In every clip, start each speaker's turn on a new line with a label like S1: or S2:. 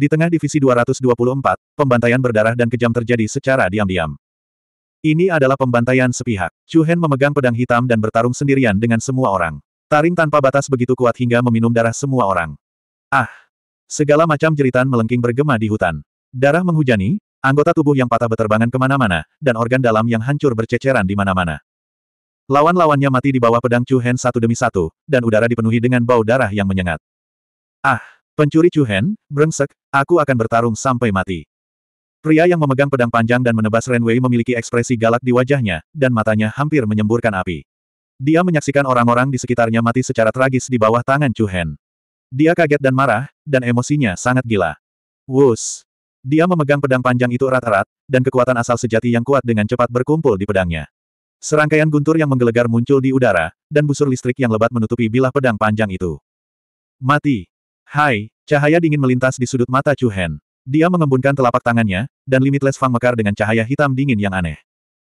S1: Di tengah divisi 224, pembantaian berdarah dan kejam terjadi secara diam-diam. Ini adalah pembantaian sepihak. Chu Hen memegang pedang hitam dan bertarung sendirian dengan semua orang. Taring tanpa batas begitu kuat hingga meminum darah semua orang. Ah! Segala macam jeritan melengking bergema di hutan. Darah menghujani, anggota tubuh yang patah beterbangan kemana-mana, dan organ dalam yang hancur berceceran di mana-mana. Lawan-lawannya mati di bawah pedang Chu Hen satu demi satu, dan udara dipenuhi dengan bau darah yang menyengat. Ah! Pencuri Cuhen, brengsek, aku akan bertarung sampai mati. Pria yang memegang pedang panjang dan menebas Renwei memiliki ekspresi galak di wajahnya, dan matanya hampir menyemburkan api. Dia menyaksikan orang-orang di sekitarnya mati secara tragis di bawah tangan Cuhen. Dia kaget dan marah, dan emosinya sangat gila. Wus! Dia memegang pedang panjang itu erat-erat, dan kekuatan asal sejati yang kuat dengan cepat berkumpul di pedangnya. Serangkaian guntur yang menggelegar muncul di udara, dan busur listrik yang lebat menutupi bilah pedang panjang itu. Mati. Hai, cahaya dingin melintas di sudut mata Chu Hen. Dia mengembunkan telapak tangannya, dan Limitless Fang mekar dengan cahaya hitam dingin yang aneh.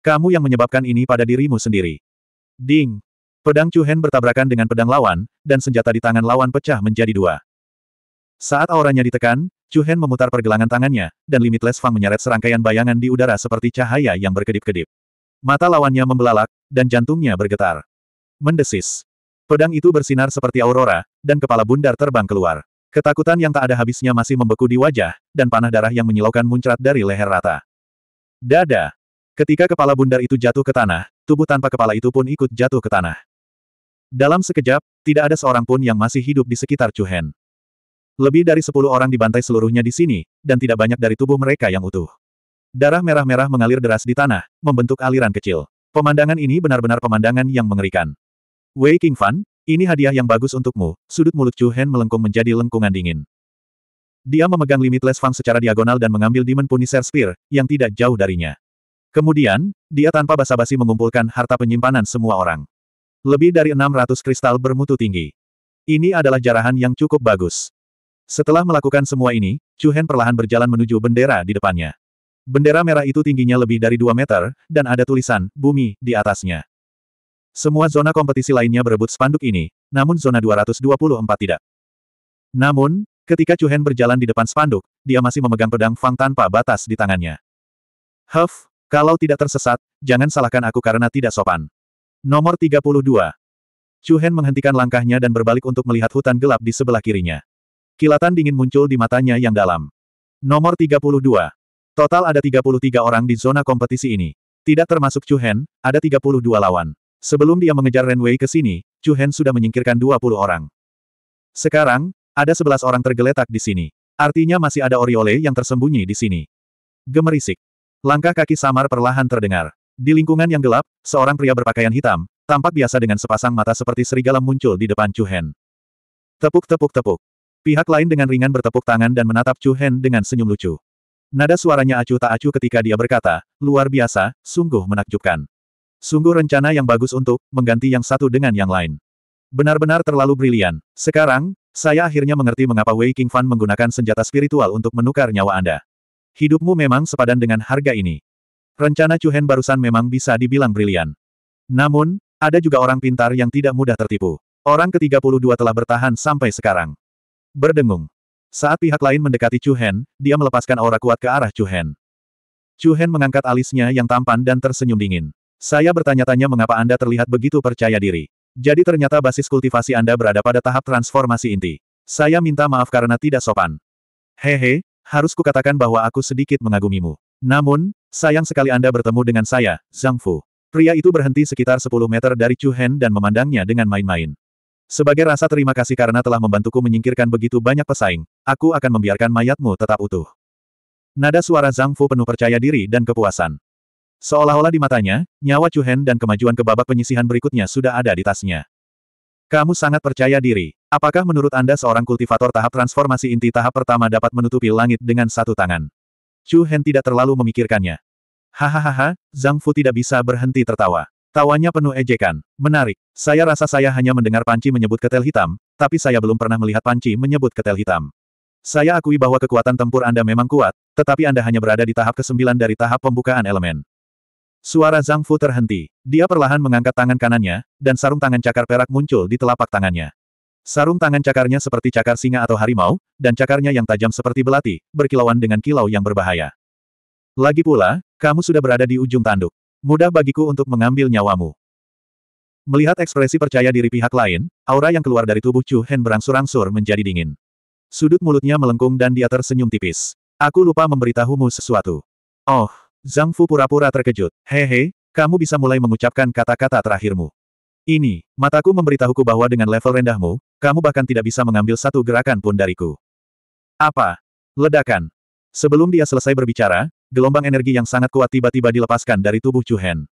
S1: Kamu yang menyebabkan ini pada dirimu sendiri. Ding! Pedang Chu Hen bertabrakan dengan pedang lawan, dan senjata di tangan lawan pecah menjadi dua. Saat auranya ditekan, Chu Hen memutar pergelangan tangannya, dan Limitless Fang menyeret serangkaian bayangan di udara seperti cahaya yang berkedip-kedip. Mata lawannya membelalak, dan jantungnya bergetar. Mendesis. Pedang itu bersinar seperti aurora, dan kepala bundar terbang keluar. Ketakutan yang tak ada habisnya masih membeku di wajah, dan panah darah yang menyilaukan muncrat dari leher rata. Dada! Ketika kepala bundar itu jatuh ke tanah, tubuh tanpa kepala itu pun ikut jatuh ke tanah. Dalam sekejap, tidak ada seorang pun yang masih hidup di sekitar Chuhen. Lebih dari sepuluh orang dibantai seluruhnya di sini, dan tidak banyak dari tubuh mereka yang utuh. Darah merah-merah mengalir deras di tanah, membentuk aliran kecil. Pemandangan ini benar-benar pemandangan yang mengerikan. Wei Fun, ini hadiah yang bagus untukmu. Sudut mulut Chu Hen melengkung menjadi lengkungan dingin. Dia memegang Limitless Fang secara diagonal dan mengambil Demon Punisher Spear, yang tidak jauh darinya. Kemudian, dia tanpa basa-basi mengumpulkan harta penyimpanan semua orang. Lebih dari 600 kristal bermutu tinggi. Ini adalah jarahan yang cukup bagus. Setelah melakukan semua ini, Chu Hen perlahan berjalan menuju bendera di depannya. Bendera merah itu tingginya lebih dari 2 meter, dan ada tulisan, bumi, di atasnya. Semua zona kompetisi lainnya berebut spanduk ini, namun zona 224 tidak. Namun, ketika Chu Hen berjalan di depan spanduk, dia masih memegang pedang Fang tanpa batas di tangannya. Huff, kalau tidak tersesat, jangan salahkan aku karena tidak sopan. Nomor 32. Chu Hen menghentikan langkahnya dan berbalik untuk melihat hutan gelap di sebelah kirinya. Kilatan dingin muncul di matanya yang dalam. Nomor 32. Total ada 33 orang di zona kompetisi ini. Tidak termasuk Chu Hen, ada 32 lawan. Sebelum dia mengejar Renwei ke sini, Chu Hen sudah menyingkirkan 20 orang. Sekarang, ada 11 orang tergeletak di sini. Artinya masih ada Oriole yang tersembunyi di sini. Gemerisik. Langkah kaki samar perlahan terdengar. Di lingkungan yang gelap, seorang pria berpakaian hitam, tampak biasa dengan sepasang mata seperti serigala muncul di depan Chu Hen. Tepuk-tepuk-tepuk. Pihak lain dengan ringan bertepuk tangan dan menatap Chu Hen dengan senyum lucu. Nada suaranya acuh tak acuh ketika dia berkata, luar biasa, sungguh menakjubkan. Sungguh rencana yang bagus untuk mengganti yang satu dengan yang lain. Benar-benar terlalu brilian. Sekarang, saya akhirnya mengerti mengapa Wei King Fan menggunakan senjata spiritual untuk menukar nyawa Anda. Hidupmu memang sepadan dengan harga ini. Rencana Chu Hen barusan memang bisa dibilang brilian. Namun, ada juga orang pintar yang tidak mudah tertipu. Orang ke-32 telah bertahan sampai sekarang. Berdengung. Saat pihak lain mendekati Chu Hen, dia melepaskan aura kuat ke arah Chu Hen. Chu Hen mengangkat alisnya yang tampan dan tersenyum dingin. Saya bertanya-tanya mengapa Anda terlihat begitu percaya diri. Jadi ternyata basis kultivasi Anda berada pada tahap transformasi inti. Saya minta maaf karena tidak sopan. Hehe, harus kukatakan bahwa aku sedikit mengagumimu. Namun, sayang sekali Anda bertemu dengan saya, Zhang Fu. Pria itu berhenti sekitar 10 meter dari Chu Hen dan memandangnya dengan main-main. Sebagai rasa terima kasih karena telah membantuku menyingkirkan begitu banyak pesaing, aku akan membiarkan mayatmu tetap utuh. Nada suara Zhang Fu penuh percaya diri dan kepuasan. Seolah-olah di matanya, nyawa Chu Hen dan kemajuan ke babak penyisihan berikutnya sudah ada di tasnya. Kamu sangat percaya diri. Apakah menurut Anda seorang kultivator tahap transformasi inti tahap pertama dapat menutupi langit dengan satu tangan? Chu Hen tidak terlalu memikirkannya. Hahaha, Zhang Fu tidak bisa berhenti tertawa. Tawanya penuh ejekan. Menarik. Saya rasa saya hanya mendengar Panci menyebut ketel hitam, tapi saya belum pernah melihat Panci menyebut ketel hitam. Saya akui bahwa kekuatan tempur Anda memang kuat, tetapi Anda hanya berada di tahap ke-9 dari tahap pembukaan elemen. Suara Zhang Fu terhenti. Dia perlahan mengangkat tangan kanannya, dan sarung tangan cakar perak muncul di telapak tangannya. Sarung tangan cakarnya seperti cakar singa atau harimau, dan cakarnya yang tajam seperti belati, berkilauan dengan kilau yang berbahaya. Lagi pula, kamu sudah berada di ujung tanduk. Mudah bagiku untuk mengambil nyawamu. Melihat ekspresi percaya diri pihak lain, aura yang keluar dari tubuh Chu Hen berangsur-angsur menjadi dingin. Sudut mulutnya melengkung dan dia tersenyum tipis. Aku lupa memberitahumu sesuatu. Oh, Zhang Fu pura-pura terkejut. Hehe, kamu bisa mulai mengucapkan kata-kata terakhirmu. Ini, mataku memberitahuku bahwa dengan level rendahmu, kamu bahkan tidak bisa mengambil satu gerakan pun dariku. Apa? Ledakan. Sebelum dia selesai berbicara, gelombang energi yang sangat kuat tiba-tiba dilepaskan dari tubuh Chu Hen.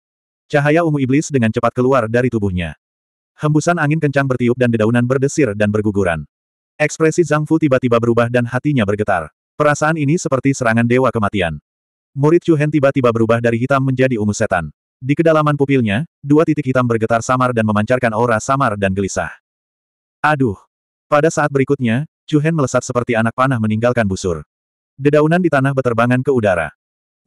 S1: Cahaya ungu iblis dengan cepat keluar dari tubuhnya. Hembusan angin kencang bertiup dan dedaunan berdesir dan berguguran. Ekspresi Zhang Fu tiba-tiba berubah dan hatinya bergetar. Perasaan ini seperti serangan dewa kematian. Murid Chu Hen tiba-tiba berubah dari hitam menjadi ungu setan. Di kedalaman pupilnya, dua titik hitam bergetar samar dan memancarkan aura samar dan gelisah. Aduh! Pada saat berikutnya, Chu Hen melesat seperti anak panah meninggalkan busur. Dedaunan di tanah beterbangan ke udara.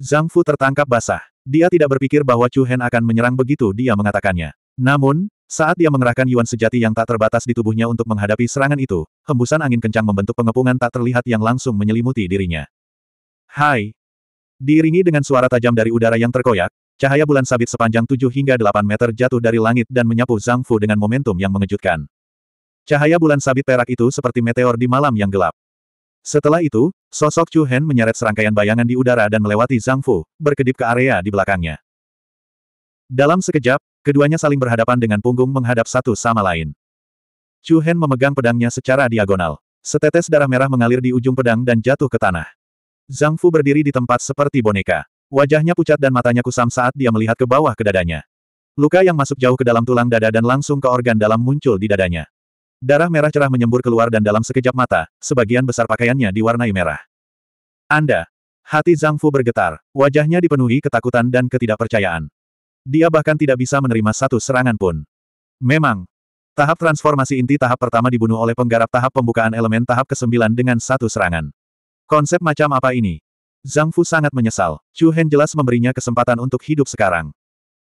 S1: Zhang Fu tertangkap basah. Dia tidak berpikir bahwa Chu Hen akan menyerang begitu dia mengatakannya. Namun, saat dia mengerahkan yuan sejati yang tak terbatas di tubuhnya untuk menghadapi serangan itu, hembusan angin kencang membentuk pengepungan tak terlihat yang langsung menyelimuti dirinya. Hai, Diiringi dengan suara tajam dari udara yang terkoyak, cahaya bulan sabit sepanjang 7 hingga 8 meter jatuh dari langit dan menyapu Zhang Fu dengan momentum yang mengejutkan. Cahaya bulan sabit perak itu seperti meteor di malam yang gelap. Setelah itu, sosok Chu Hen menyeret serangkaian bayangan di udara dan melewati Zhang Fu, berkedip ke area di belakangnya. Dalam sekejap, keduanya saling berhadapan dengan punggung menghadap satu sama lain. Chu Hen memegang pedangnya secara diagonal. Setetes darah merah mengalir di ujung pedang dan jatuh ke tanah. Zhang Fu berdiri di tempat seperti boneka. Wajahnya pucat dan matanya kusam saat dia melihat ke bawah ke dadanya. Luka yang masuk jauh ke dalam tulang dada dan langsung ke organ dalam muncul di dadanya. Darah merah cerah menyembur keluar dan dalam sekejap mata, sebagian besar pakaiannya diwarnai merah. Anda! Hati Zhang Fu bergetar, wajahnya dipenuhi ketakutan dan ketidakpercayaan. Dia bahkan tidak bisa menerima satu serangan pun. Memang, tahap transformasi inti tahap pertama dibunuh oleh penggarap tahap pembukaan elemen tahap ke-9 dengan satu serangan. Konsep macam apa ini? Zhang Fu sangat menyesal. Chu Hen jelas memberinya kesempatan untuk hidup sekarang.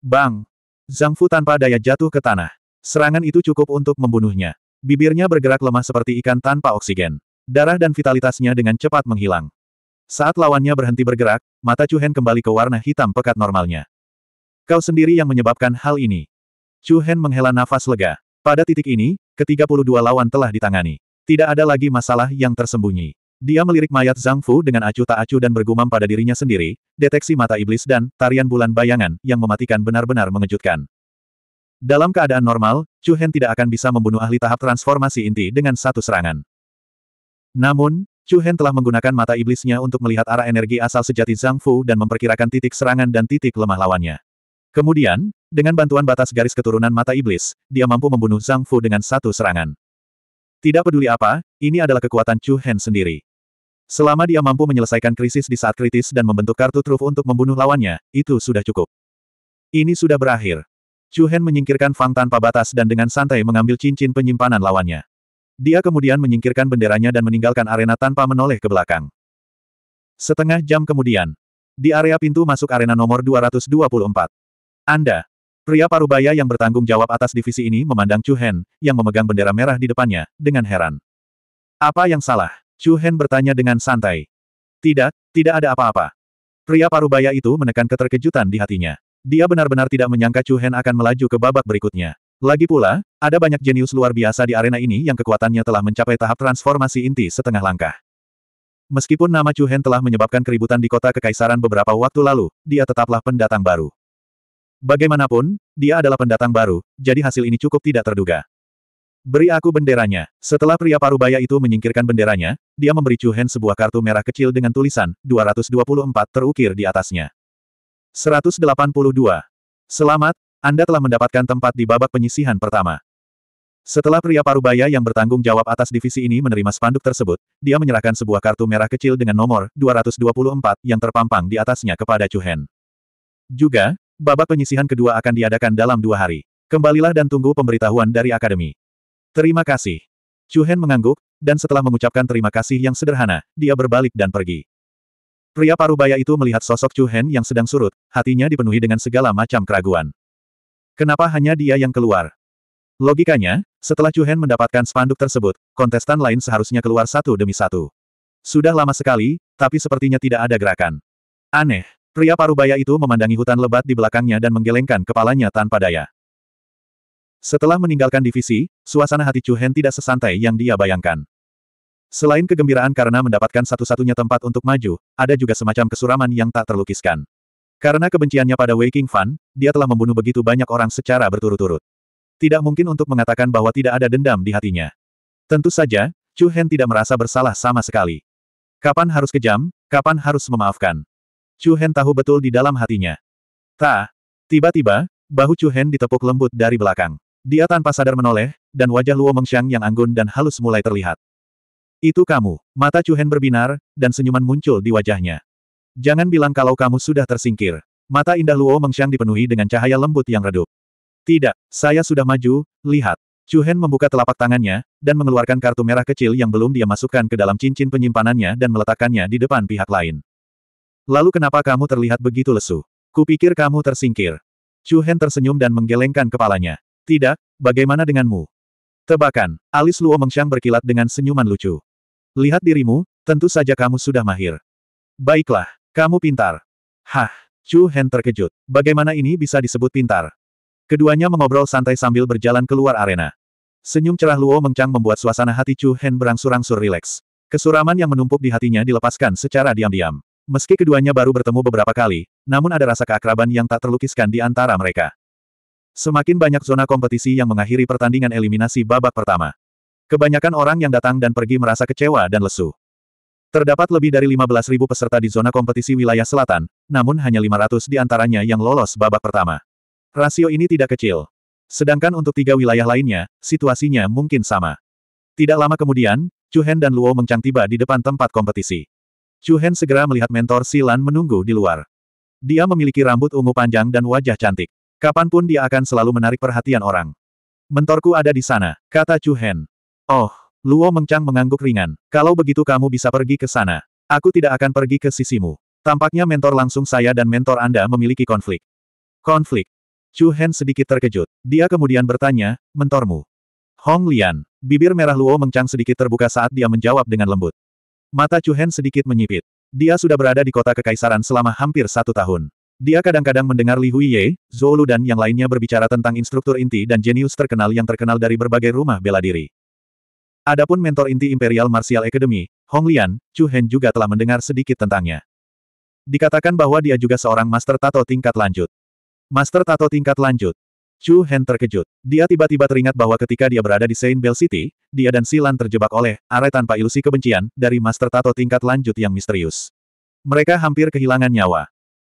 S1: Bang! Zhang Fu tanpa daya jatuh ke tanah. Serangan itu cukup untuk membunuhnya. Bibirnya bergerak lemah seperti ikan tanpa oksigen. Darah dan vitalitasnya dengan cepat menghilang. Saat lawannya berhenti bergerak, mata Chu Hen kembali ke warna hitam pekat normalnya. Kau sendiri yang menyebabkan hal ini. Chu Hen menghela nafas lega. Pada titik ini, ke-32 lawan telah ditangani. Tidak ada lagi masalah yang tersembunyi. Dia melirik mayat Zhang Fu dengan acuh tak acuh dan bergumam pada dirinya sendiri, deteksi mata iblis dan tarian bulan bayangan yang mematikan benar-benar mengejutkan. Dalam keadaan normal, Chu Hen tidak akan bisa membunuh ahli tahap transformasi inti dengan satu serangan. Namun, Chu Hen telah menggunakan mata iblisnya untuk melihat arah energi asal sejati Zhang Fu dan memperkirakan titik serangan dan titik lemah lawannya. Kemudian, dengan bantuan batas garis keturunan mata iblis, dia mampu membunuh Zhang Fu dengan satu serangan. Tidak peduli apa, ini adalah kekuatan Chu Hen sendiri. Selama dia mampu menyelesaikan krisis di saat kritis dan membentuk kartu truf untuk membunuh lawannya, itu sudah cukup. Ini sudah berakhir. Chu Hen menyingkirkan Fang tanpa batas dan dengan santai mengambil cincin penyimpanan lawannya. Dia kemudian menyingkirkan benderanya dan meninggalkan arena tanpa menoleh ke belakang. Setengah jam kemudian, di area pintu masuk arena nomor 224. Anda, pria parubaya yang bertanggung jawab atas divisi ini memandang Chu Hen, yang memegang bendera merah di depannya, dengan heran. Apa yang salah? Chu Hen bertanya dengan santai. Tidak, tidak ada apa-apa. Pria parubaya itu menekan keterkejutan di hatinya. Dia benar-benar tidak menyangka Chu Hen akan melaju ke babak berikutnya. Lagi pula, ada banyak jenius luar biasa di arena ini yang kekuatannya telah mencapai tahap transformasi inti setengah langkah. Meskipun nama Chu Hen telah menyebabkan keributan di kota kekaisaran beberapa waktu lalu, dia tetaplah pendatang baru. Bagaimanapun, dia adalah pendatang baru, jadi hasil ini cukup tidak terduga. Beri aku benderanya. Setelah pria parubaya itu menyingkirkan benderanya, dia memberi Chu Hen sebuah kartu merah kecil dengan tulisan 224 terukir di atasnya. 182. Selamat, Anda telah mendapatkan tempat di babak penyisihan pertama. Setelah pria parubaya yang bertanggung jawab atas divisi ini menerima spanduk tersebut, dia menyerahkan sebuah kartu merah kecil dengan nomor 224 yang terpampang di atasnya kepada Chu Hen. Juga, babak penyisihan kedua akan diadakan dalam dua hari. Kembalilah dan tunggu pemberitahuan dari Akademi. Terima kasih. Chu Hen mengangguk, dan setelah mengucapkan terima kasih yang sederhana, dia berbalik dan pergi. Pria parubaya itu melihat sosok Chu Hen yang sedang surut, hatinya dipenuhi dengan segala macam keraguan. Kenapa hanya dia yang keluar? Logikanya, setelah Chu Hen mendapatkan spanduk tersebut, kontestan lain seharusnya keluar satu demi satu. Sudah lama sekali, tapi sepertinya tidak ada gerakan. Aneh, pria parubaya itu memandangi hutan lebat di belakangnya dan menggelengkan kepalanya tanpa daya. Setelah meninggalkan divisi, suasana hati Chu Hen tidak sesantai yang dia bayangkan. Selain kegembiraan karena mendapatkan satu-satunya tempat untuk maju, ada juga semacam kesuraman yang tak terlukiskan. Karena kebenciannya pada Wei King Fan, dia telah membunuh begitu banyak orang secara berturut-turut. Tidak mungkin untuk mengatakan bahwa tidak ada dendam di hatinya. Tentu saja, Chu Hen tidak merasa bersalah sama sekali. Kapan harus kejam, kapan harus memaafkan. Chu Hen tahu betul di dalam hatinya. Ta, tiba-tiba, bahu Chu Hen ditepuk lembut dari belakang. Dia tanpa sadar menoleh, dan wajah Luo Mengxiang yang anggun dan halus mulai terlihat. Itu kamu, mata Chu Hen berbinar, dan senyuman muncul di wajahnya. Jangan bilang kalau kamu sudah tersingkir. Mata indah Luo Mengxiang dipenuhi dengan cahaya lembut yang redup. Tidak, saya sudah maju, lihat. Chu Hen membuka telapak tangannya, dan mengeluarkan kartu merah kecil yang belum dia masukkan ke dalam cincin penyimpanannya dan meletakkannya di depan pihak lain. Lalu kenapa kamu terlihat begitu lesu? Kupikir kamu tersingkir. Chu Hen tersenyum dan menggelengkan kepalanya. Tidak, bagaimana denganmu? Tebakan, alis Luo Mengxiang berkilat dengan senyuman lucu. Lihat dirimu, tentu saja kamu sudah mahir. Baiklah, kamu pintar. Hah, Chu Hen terkejut. Bagaimana ini bisa disebut pintar? Keduanya mengobrol santai sambil berjalan keluar arena. Senyum cerah Luo Mengchang membuat suasana hati Chu Hen berangsur-angsur rileks. Kesuraman yang menumpuk di hatinya dilepaskan secara diam-diam. Meski keduanya baru bertemu beberapa kali, namun ada rasa keakraban yang tak terlukiskan di antara mereka. Semakin banyak zona kompetisi yang mengakhiri pertandingan eliminasi babak pertama. Kebanyakan orang yang datang dan pergi merasa kecewa dan lesu. Terdapat lebih dari 15.000 peserta di zona kompetisi wilayah selatan, namun hanya 500 di antaranya yang lolos babak pertama. Rasio ini tidak kecil. Sedangkan untuk tiga wilayah lainnya, situasinya mungkin sama. Tidak lama kemudian, Chu Hen dan Luo Mengcang tiba di depan tempat kompetisi. Chu Hen segera melihat mentor Silan menunggu di luar. Dia memiliki rambut ungu panjang dan wajah cantik. Kapanpun dia akan selalu menarik perhatian orang. Mentorku ada di sana, kata Chu Hen. Oh, Luo Mengchang mengangguk ringan. Kalau begitu kamu bisa pergi ke sana. Aku tidak akan pergi ke sisimu. Tampaknya mentor langsung saya dan mentor Anda memiliki konflik. Konflik. Chu Hen sedikit terkejut. Dia kemudian bertanya, mentormu. Hong Lian. Bibir merah Luo Mengchang sedikit terbuka saat dia menjawab dengan lembut. Mata Chu Hen sedikit menyipit. Dia sudah berada di kota kekaisaran selama hampir satu tahun. Dia kadang-kadang mendengar Li Huiye, Lu dan yang lainnya berbicara tentang instruktur inti dan jenius terkenal yang terkenal dari berbagai rumah bela diri. Adapun mentor inti Imperial Martial Academy, Hong Lian, Chu Hen juga telah mendengar sedikit tentangnya. Dikatakan bahwa dia juga seorang master tato tingkat lanjut. Master tato tingkat lanjut. Chu Hen terkejut. Dia tiba-tiba teringat bahwa ketika dia berada di Saint Bell City, dia dan Silan terjebak oleh arai tanpa ilusi kebencian dari master tato tingkat lanjut yang misterius. Mereka hampir kehilangan nyawa.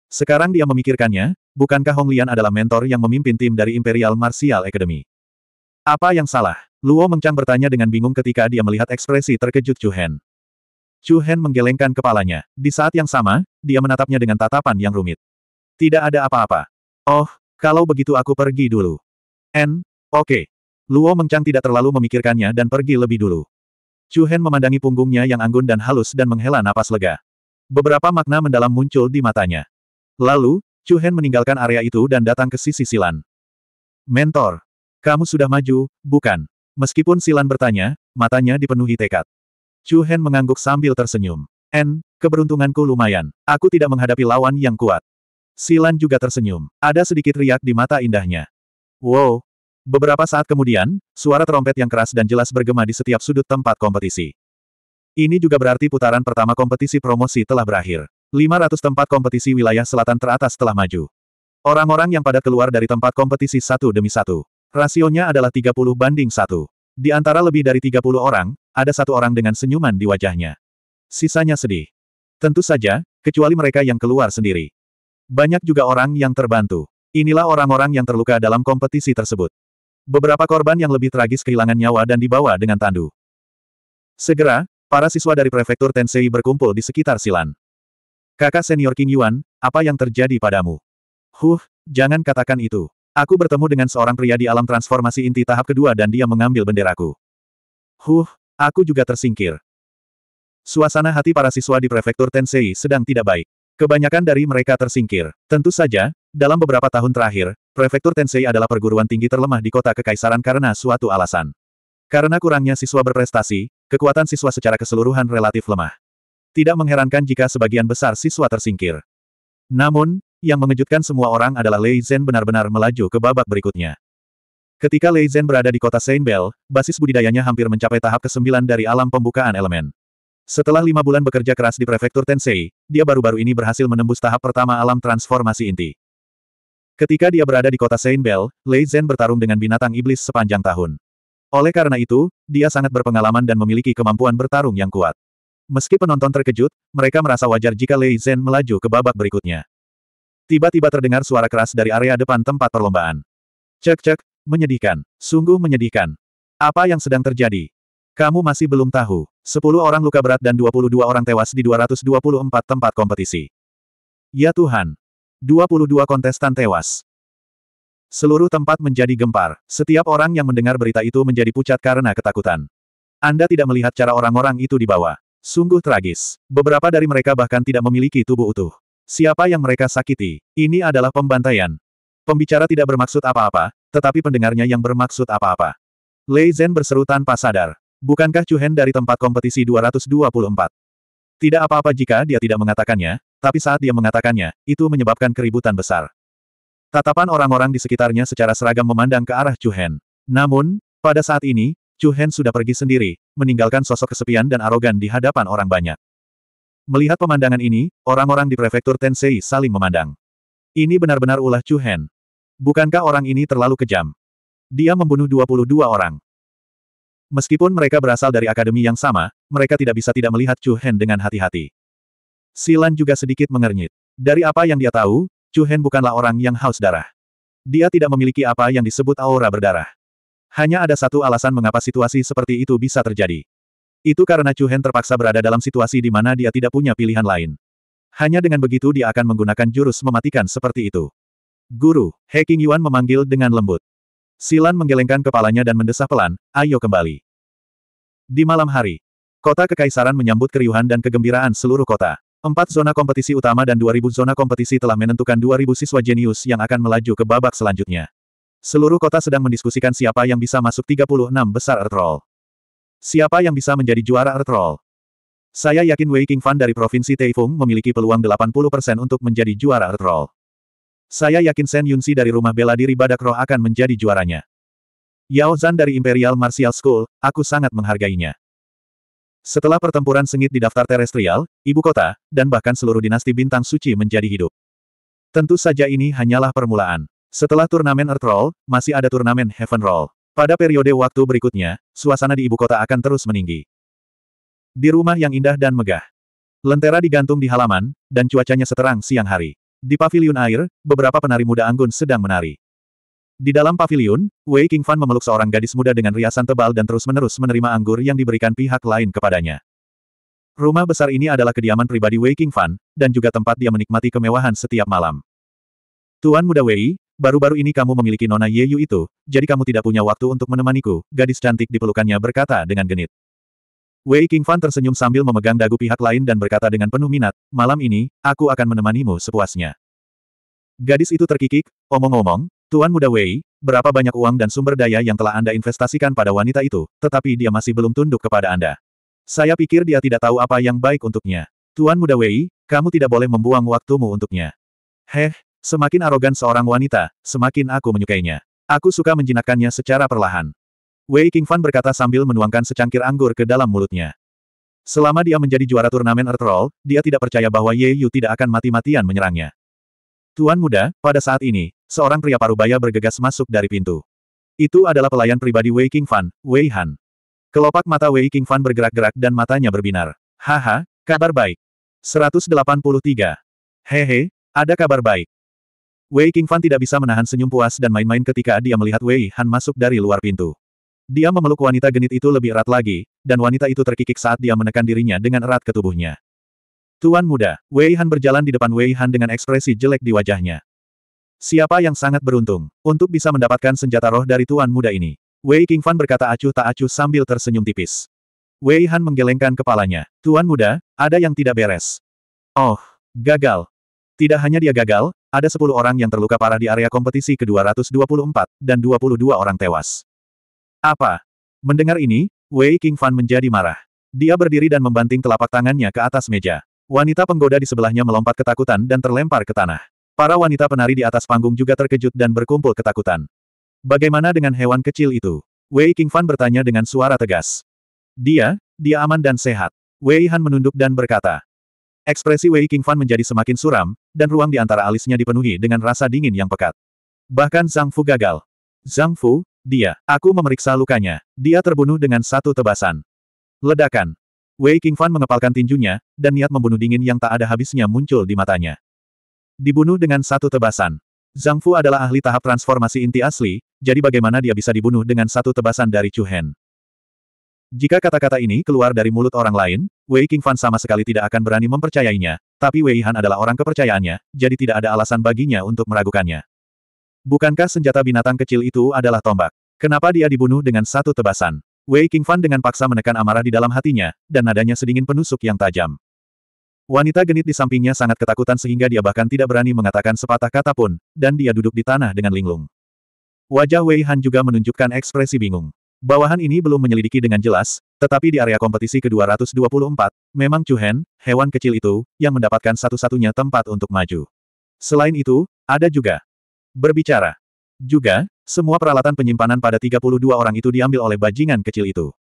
S1: Sekarang dia memikirkannya, bukankah Hong Lian adalah mentor yang memimpin tim dari Imperial Martial Academy? Apa yang salah? Luo Mengchang bertanya dengan bingung ketika dia melihat ekspresi terkejut Chu Hen. Chu Hen menggelengkan kepalanya. Di saat yang sama, dia menatapnya dengan tatapan yang rumit. Tidak ada apa-apa. Oh, kalau begitu aku pergi dulu. N, oke. Okay. Luo Mengchang tidak terlalu memikirkannya dan pergi lebih dulu. Chu Hen memandangi punggungnya yang anggun dan halus dan menghela napas lega. Beberapa makna mendalam muncul di matanya. Lalu, Chu Hen meninggalkan area itu dan datang ke sisi Silan. Mentor, kamu sudah maju, bukan? Meskipun Silan bertanya, matanya dipenuhi tekad. Chu Hen mengangguk sambil tersenyum. En, keberuntunganku lumayan. Aku tidak menghadapi lawan yang kuat. Silan juga tersenyum. Ada sedikit riak di mata indahnya. Wow. Beberapa saat kemudian, suara trompet yang keras dan jelas bergema di setiap sudut tempat kompetisi. Ini juga berarti putaran pertama kompetisi promosi telah berakhir. 500 tempat kompetisi wilayah selatan teratas telah maju. Orang-orang yang pada keluar dari tempat kompetisi satu demi satu. Rasionya adalah 30 banding satu. Di antara lebih dari 30 orang, ada satu orang dengan senyuman di wajahnya. Sisanya sedih. Tentu saja, kecuali mereka yang keluar sendiri. Banyak juga orang yang terbantu. Inilah orang-orang yang terluka dalam kompetisi tersebut. Beberapa korban yang lebih tragis kehilangan nyawa dan dibawa dengan tandu. Segera, para siswa dari prefektur Tensei berkumpul di sekitar Silan. Kakak senior King Yuan, apa yang terjadi padamu? Huh, jangan katakan itu. Aku bertemu dengan seorang pria di alam transformasi inti tahap kedua dan dia mengambil benderaku. Huh, aku juga tersingkir. Suasana hati para siswa di prefektur Tensei sedang tidak baik. Kebanyakan dari mereka tersingkir. Tentu saja, dalam beberapa tahun terakhir, prefektur Tensei adalah perguruan tinggi terlemah di kota kekaisaran karena suatu alasan. Karena kurangnya siswa berprestasi, kekuatan siswa secara keseluruhan relatif lemah. Tidak mengherankan jika sebagian besar siswa tersingkir. Namun, yang mengejutkan semua orang adalah Lei Zhen benar-benar melaju ke babak berikutnya. Ketika Lei Zhen berada di kota Saint Bell, basis budidayanya hampir mencapai tahap ke-9 dari alam pembukaan elemen. Setelah lima bulan bekerja keras di prefektur Tensei, dia baru-baru ini berhasil menembus tahap pertama alam transformasi inti. Ketika dia berada di kota Saint Bell, Lei Zhen bertarung dengan binatang iblis sepanjang tahun. Oleh karena itu, dia sangat berpengalaman dan memiliki kemampuan bertarung yang kuat. Meski penonton terkejut, mereka merasa wajar jika Lei Zhen melaju ke babak berikutnya. Tiba-tiba terdengar suara keras dari area depan tempat perlombaan. Cek-cek, menyedihkan. Sungguh menyedihkan. Apa yang sedang terjadi? Kamu masih belum tahu. 10 orang luka berat dan 22 orang tewas di 224 tempat kompetisi. Ya Tuhan. 22 kontestan tewas. Seluruh tempat menjadi gempar. Setiap orang yang mendengar berita itu menjadi pucat karena ketakutan. Anda tidak melihat cara orang-orang itu dibawa. Sungguh tragis. Beberapa dari mereka bahkan tidak memiliki tubuh utuh. Siapa yang mereka sakiti? Ini adalah pembantaian. Pembicara tidak bermaksud apa-apa, tetapi pendengarnya yang bermaksud apa-apa. Lei Zhen berseru tanpa sadar. Bukankah Chu Hen dari tempat kompetisi 224? Tidak apa-apa jika dia tidak mengatakannya, tapi saat dia mengatakannya, itu menyebabkan keributan besar. Tatapan orang-orang di sekitarnya secara seragam memandang ke arah Chu Hen. Namun, pada saat ini, Chu Hen sudah pergi sendiri, meninggalkan sosok kesepian dan arogan di hadapan orang banyak. Melihat pemandangan ini, orang-orang di prefektur Tensei saling memandang. Ini benar-benar ulah Chu Hen. Bukankah orang ini terlalu kejam? Dia membunuh 22 orang. Meskipun mereka berasal dari akademi yang sama, mereka tidak bisa tidak melihat Chu Hen dengan hati-hati. Silan juga sedikit mengernyit. Dari apa yang dia tahu, Chu Hen bukanlah orang yang haus darah. Dia tidak memiliki apa yang disebut aura berdarah. Hanya ada satu alasan mengapa situasi seperti itu bisa terjadi. Itu karena Chu Hen terpaksa berada dalam situasi di mana dia tidak punya pilihan lain. Hanya dengan begitu dia akan menggunakan jurus mematikan seperti itu. Guru, He King Yuan memanggil dengan lembut. Silan menggelengkan kepalanya dan mendesah pelan, ayo kembali. Di malam hari, kota kekaisaran menyambut keriuhan dan kegembiraan seluruh kota. Empat zona kompetisi utama dan 2000 zona kompetisi telah menentukan 2000 siswa jenius yang akan melaju ke babak selanjutnya. Seluruh kota sedang mendiskusikan siapa yang bisa masuk 36 besar Ertrol. Siapa yang bisa menjadi juara Ertrol? Saya yakin Wei King Fan dari Provinsi Taifung memiliki peluang 80% untuk menjadi juara Ertrol. Saya yakin Shen Yunxi dari Rumah Bela Diri Badak Roh akan menjadi juaranya. Yao Zan dari Imperial Martial School, aku sangat menghargainya. Setelah pertempuran sengit di daftar terestrial, ibu kota, dan bahkan seluruh dinasti bintang suci menjadi hidup. Tentu saja ini hanyalah permulaan. Setelah turnamen Earth Roll, masih ada turnamen Heaven Roll. Pada periode waktu berikutnya, suasana di ibu kota akan terus meninggi. Di rumah yang indah dan megah. Lentera digantung di halaman, dan cuacanya seterang siang hari. Di paviliun air, beberapa penari muda anggun sedang menari. Di dalam paviliun, Wei Qingfan memeluk seorang gadis muda dengan riasan tebal dan terus-menerus menerima anggur yang diberikan pihak lain kepadanya. Rumah besar ini adalah kediaman pribadi Wei Qingfan, dan juga tempat dia menikmati kemewahan setiap malam. Tuan Muda Wei, Baru-baru ini kamu memiliki Nona Yeyu itu, jadi kamu tidak punya waktu untuk menemaniku, gadis cantik di pelukannya berkata dengan genit. Wei King Fan tersenyum sambil memegang dagu pihak lain dan berkata dengan penuh minat, malam ini, aku akan menemanimu sepuasnya. Gadis itu terkikik, omong-omong, Tuan Muda Wei, berapa banyak uang dan sumber daya yang telah Anda investasikan pada wanita itu, tetapi dia masih belum tunduk kepada Anda. Saya pikir dia tidak tahu apa yang baik untuknya. Tuan Muda Wei, kamu tidak boleh membuang waktumu untuknya. Heh, Semakin arogan seorang wanita, semakin aku menyukainya. Aku suka menjinakkannya secara perlahan. Wei Qingfan berkata sambil menuangkan secangkir anggur ke dalam mulutnya. Selama dia menjadi juara turnamen Earth Roll, dia tidak percaya bahwa Ye Yu tidak akan mati-matian menyerangnya. Tuan muda, pada saat ini, seorang pria parubaya bergegas masuk dari pintu. Itu adalah pelayan pribadi Wei Qingfan, Wei Han. Kelopak mata Wei Qingfan bergerak-gerak dan matanya berbinar. Haha, kabar baik. 183. Hehe, ada kabar baik. Wei Qingfan tidak bisa menahan senyum puas dan main-main ketika dia melihat Wei Han masuk dari luar pintu. Dia memeluk wanita genit itu lebih erat lagi, dan wanita itu terkikik saat dia menekan dirinya dengan erat ke tubuhnya. Tuan muda, Wei Han berjalan di depan Wei Han dengan ekspresi jelek di wajahnya. Siapa yang sangat beruntung, untuk bisa mendapatkan senjata roh dari tuan muda ini? Wei Qingfan berkata acuh tak acuh sambil tersenyum tipis. Wei Han menggelengkan kepalanya. Tuan muda, ada yang tidak beres. Oh, gagal. Tidak hanya dia gagal, ada 10 orang yang terluka parah di area kompetisi ke-224, dan 22 orang tewas. Apa? Mendengar ini, Wei King Fan menjadi marah. Dia berdiri dan membanting telapak tangannya ke atas meja. Wanita penggoda di sebelahnya melompat ketakutan dan terlempar ke tanah. Para wanita penari di atas panggung juga terkejut dan berkumpul ketakutan. Bagaimana dengan hewan kecil itu? Wei King Fan bertanya dengan suara tegas. Dia, dia aman dan sehat. Wei Han menunduk dan berkata. Ekspresi Wei King Fan menjadi semakin suram, dan ruang di antara alisnya dipenuhi dengan rasa dingin yang pekat. Bahkan Zhang Fu gagal. Zhang Fu, dia, aku memeriksa lukanya. Dia terbunuh dengan satu tebasan. Ledakan. Wei Qingfan mengepalkan tinjunya, dan niat membunuh dingin yang tak ada habisnya muncul di matanya. Dibunuh dengan satu tebasan. Zhang Fu adalah ahli tahap transformasi inti asli, jadi bagaimana dia bisa dibunuh dengan satu tebasan dari Chu Hen? Jika kata-kata ini keluar dari mulut orang lain, Wei Qingfan sama sekali tidak akan berani mempercayainya, tapi Wei Han adalah orang kepercayaannya, jadi tidak ada alasan baginya untuk meragukannya. Bukankah senjata binatang kecil itu adalah tombak? Kenapa dia dibunuh dengan satu tebasan? Wei Qingfan dengan paksa menekan amarah di dalam hatinya, dan nadanya sedingin penusuk yang tajam. Wanita genit di sampingnya sangat ketakutan sehingga dia bahkan tidak berani mengatakan sepatah kata pun, dan dia duduk di tanah dengan linglung. Wajah Wei Han juga menunjukkan ekspresi bingung. Bawahan ini belum menyelidiki dengan jelas, tetapi di area kompetisi ke-224, memang Chuhen, hewan kecil itu, yang mendapatkan satu-satunya tempat untuk maju. Selain itu, ada juga berbicara. Juga, semua peralatan penyimpanan pada 32 orang itu diambil oleh bajingan kecil itu.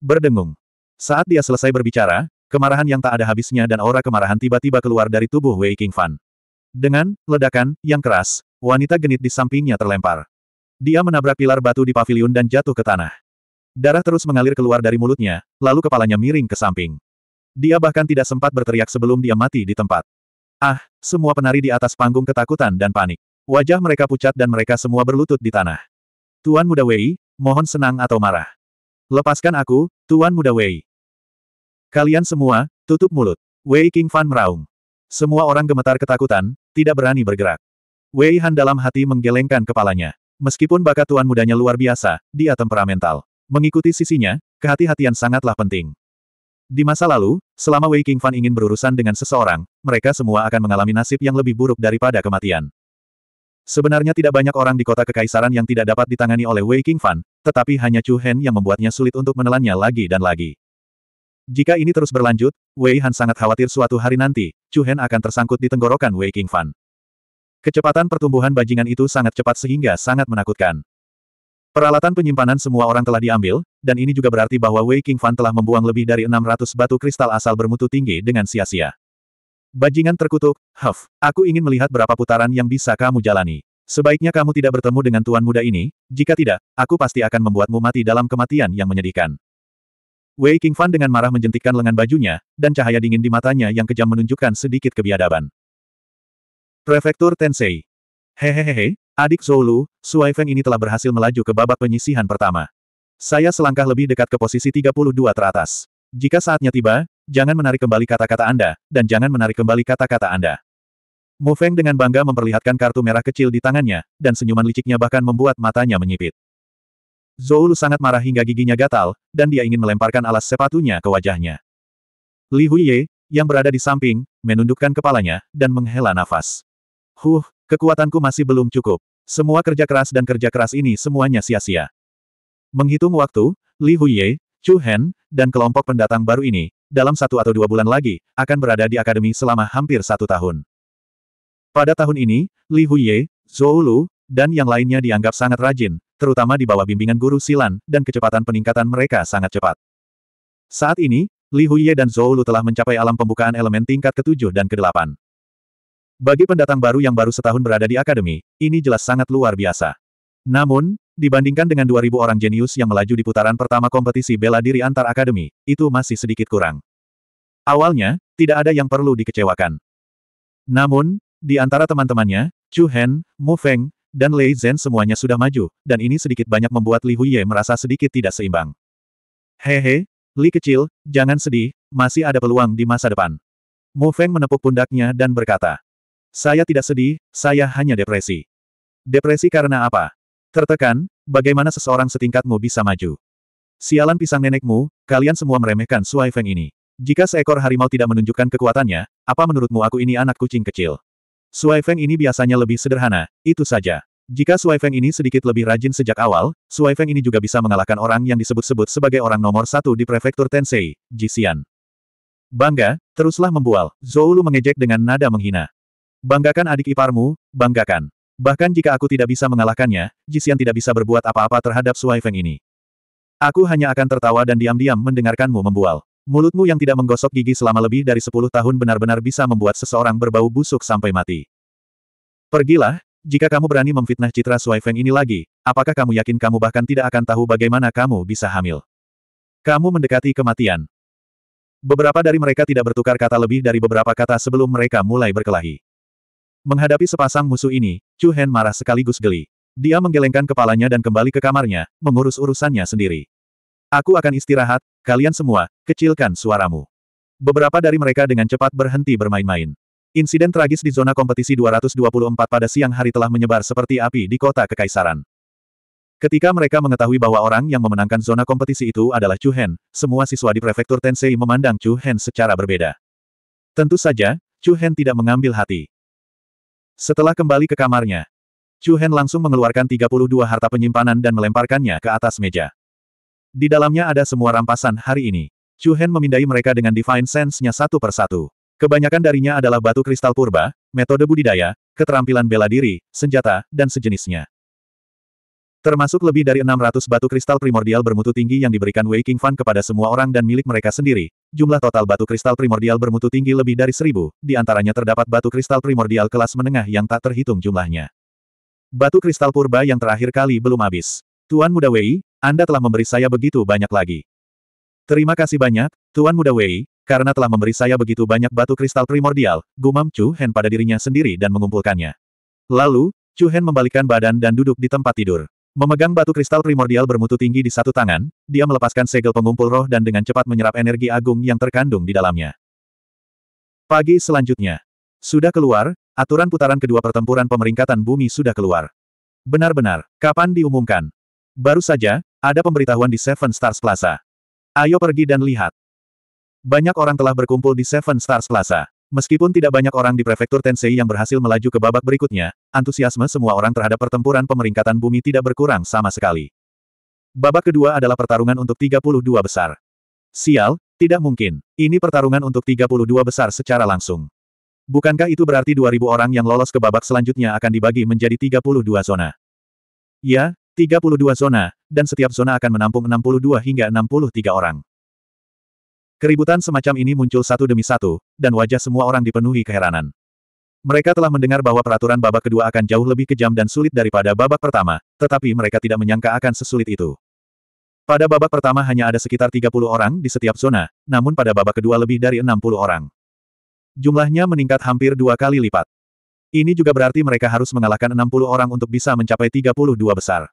S1: Berdengung. Saat dia selesai berbicara, kemarahan yang tak ada habisnya dan aura kemarahan tiba-tiba keluar dari tubuh Wei King Fan Dengan ledakan yang keras, wanita genit di sampingnya terlempar. Dia menabrak pilar batu di pavilion dan jatuh ke tanah. Darah terus mengalir keluar dari mulutnya, lalu kepalanya miring ke samping. Dia bahkan tidak sempat berteriak sebelum dia mati di tempat. Ah, semua penari di atas panggung ketakutan dan panik. Wajah mereka pucat dan mereka semua berlutut di tanah. Tuan Muda Wei, mohon senang atau marah. Lepaskan aku, Tuan Muda Wei. Kalian semua, tutup mulut. Wei King Fan meraung. Semua orang gemetar ketakutan, tidak berani bergerak. Wei Han dalam hati menggelengkan kepalanya. Meskipun bakat tuan mudanya luar biasa, dia temperamental. Mengikuti sisinya, kehati-hatian sangatlah penting. Di masa lalu, selama Wei Qingfan ingin berurusan dengan seseorang, mereka semua akan mengalami nasib yang lebih buruk daripada kematian. Sebenarnya tidak banyak orang di kota kekaisaran yang tidak dapat ditangani oleh Wei Qingfan, tetapi hanya Chu Hen yang membuatnya sulit untuk menelannya lagi dan lagi. Jika ini terus berlanjut, Wei Han sangat khawatir suatu hari nanti, Chu Hen akan tersangkut di tenggorokan Wei Qingfan. Kecepatan pertumbuhan bajingan itu sangat cepat sehingga sangat menakutkan. Peralatan penyimpanan semua orang telah diambil, dan ini juga berarti bahwa Wei King Fan telah membuang lebih dari 600 batu kristal asal bermutu tinggi dengan sia-sia. Bajingan terkutuk, Huff, aku ingin melihat berapa putaran yang bisa kamu jalani. Sebaiknya kamu tidak bertemu dengan tuan muda ini, jika tidak, aku pasti akan membuatmu mati dalam kematian yang menyedihkan. Wei King Fan dengan marah menjentikkan lengan bajunya, dan cahaya dingin di matanya yang kejam menunjukkan sedikit kebiadaban. Prefektur Tensei. Hehehehe, adik Zoulu, Suai Feng ini telah berhasil melaju ke babak penyisihan pertama. Saya selangkah lebih dekat ke posisi 32 teratas. Jika saatnya tiba, jangan menarik kembali kata-kata Anda, dan jangan menarik kembali kata-kata Anda. Mu Feng dengan bangga memperlihatkan kartu merah kecil di tangannya, dan senyuman liciknya bahkan membuat matanya menyipit. Zoulu sangat marah hingga giginya gatal, dan dia ingin melemparkan alas sepatunya ke wajahnya. Li Huiye, yang berada di samping, menundukkan kepalanya, dan menghela nafas. Huh, kekuatanku masih belum cukup. Semua kerja keras dan kerja keras ini semuanya sia-sia. Menghitung waktu, Li Huiye, Chu Hen, dan kelompok pendatang baru ini, dalam satu atau dua bulan lagi, akan berada di akademi selama hampir satu tahun. Pada tahun ini, Li Huiye, Zhou Lu, dan yang lainnya dianggap sangat rajin, terutama di bawah bimbingan guru Silan, dan kecepatan peningkatan mereka sangat cepat. Saat ini, Li Huiye dan Zhou Lu telah mencapai alam pembukaan elemen tingkat ketujuh dan kedelapan. 8 bagi pendatang baru yang baru setahun berada di akademi, ini jelas sangat luar biasa. Namun, dibandingkan dengan 2.000 orang jenius yang melaju di putaran pertama kompetisi bela diri antar akademi, itu masih sedikit kurang. Awalnya, tidak ada yang perlu dikecewakan. Namun, di antara teman-temannya, Chu Hen, Mu Feng, dan Lei Zhen semuanya sudah maju, dan ini sedikit banyak membuat Li Huye merasa sedikit tidak seimbang. Hehe, Li kecil, jangan sedih, masih ada peluang di masa depan. Mu Feng menepuk pundaknya dan berkata, saya tidak sedih, saya hanya depresi. Depresi karena apa? Tertekan, bagaimana seseorang setingkatmu bisa maju? Sialan pisang nenekmu, kalian semua meremehkan Suai Feng ini. Jika seekor harimau tidak menunjukkan kekuatannya, apa menurutmu aku ini anak kucing kecil? Suai Feng ini biasanya lebih sederhana, itu saja. Jika Suai Feng ini sedikit lebih rajin sejak awal, Suai Feng ini juga bisa mengalahkan orang yang disebut-sebut sebagai orang nomor satu di prefektur Tensei, Jixian. Bangga, teruslah membual, Zhou Lu mengejek dengan nada menghina. Banggakan adik iparmu, banggakan. Bahkan jika aku tidak bisa mengalahkannya, Jisian tidak bisa berbuat apa-apa terhadap Suai Feng ini. Aku hanya akan tertawa dan diam-diam mendengarkanmu membual. Mulutmu yang tidak menggosok gigi selama lebih dari sepuluh tahun benar-benar bisa membuat seseorang berbau busuk sampai mati. Pergilah, jika kamu berani memfitnah citra Suai Feng ini lagi, apakah kamu yakin kamu bahkan tidak akan tahu bagaimana kamu bisa hamil? Kamu mendekati kematian. Beberapa dari mereka tidak bertukar kata lebih dari beberapa kata sebelum mereka mulai berkelahi. Menghadapi sepasang musuh ini, Chu Hen marah sekaligus geli. Dia menggelengkan kepalanya dan kembali ke kamarnya, mengurus urusannya sendiri. Aku akan istirahat, kalian semua, kecilkan suaramu. Beberapa dari mereka dengan cepat berhenti bermain-main. Insiden tragis di zona kompetisi 224 pada siang hari telah menyebar seperti api di kota Kekaisaran. Ketika mereka mengetahui bahwa orang yang memenangkan zona kompetisi itu adalah Chu Hen, semua siswa di prefektur Tensei memandang Chu Hen secara berbeda. Tentu saja, Chu Hen tidak mengambil hati. Setelah kembali ke kamarnya, Chu Hen langsung mengeluarkan 32 harta penyimpanan dan melemparkannya ke atas meja. Di dalamnya ada semua rampasan hari ini. Chu Hen memindai mereka dengan Divine Sense-nya satu persatu. Kebanyakan darinya adalah batu kristal purba, metode budidaya, keterampilan bela diri, senjata, dan sejenisnya. Termasuk lebih dari 600 batu kristal primordial bermutu tinggi yang diberikan Wei King kepada semua orang dan milik mereka sendiri. Jumlah total batu kristal primordial bermutu tinggi lebih dari seribu, di antaranya terdapat batu kristal primordial kelas menengah yang tak terhitung jumlahnya. Batu kristal purba yang terakhir kali belum habis. Tuan Muda Wei, Anda telah memberi saya begitu banyak lagi. Terima kasih banyak, Tuan Muda Wei, karena telah memberi saya begitu banyak batu kristal primordial, gumam Chu Hen pada dirinya sendiri dan mengumpulkannya. Lalu, Chu Hen membalikkan badan dan duduk di tempat tidur. Memegang batu kristal primordial bermutu tinggi di satu tangan, dia melepaskan segel pengumpul roh dan dengan cepat menyerap energi agung yang terkandung di dalamnya. Pagi selanjutnya. Sudah keluar, aturan putaran kedua pertempuran pemeringkatan bumi sudah keluar. Benar-benar, kapan diumumkan? Baru saja, ada pemberitahuan di Seven Stars Plaza. Ayo pergi dan lihat. Banyak orang telah berkumpul di Seven Stars Plaza. Meskipun tidak banyak orang di prefektur Tensei yang berhasil melaju ke babak berikutnya, antusiasme semua orang terhadap pertempuran pemeringkatan bumi tidak berkurang sama sekali. Babak kedua adalah pertarungan untuk 32 besar. Sial, tidak mungkin. Ini pertarungan untuk 32 besar secara langsung. Bukankah itu berarti 2000 orang yang lolos ke babak selanjutnya akan dibagi menjadi 32 zona? Ya, 32 zona, dan setiap zona akan menampung 62 hingga 63 orang. Keributan semacam ini muncul satu demi satu, dan wajah semua orang dipenuhi keheranan. Mereka telah mendengar bahwa peraturan babak kedua akan jauh lebih kejam dan sulit daripada babak pertama, tetapi mereka tidak menyangka akan sesulit itu. Pada babak pertama hanya ada sekitar 30 orang di setiap zona, namun pada babak kedua lebih dari 60 orang. Jumlahnya meningkat hampir dua kali lipat. Ini juga berarti mereka harus mengalahkan 60 orang untuk bisa mencapai 32 besar.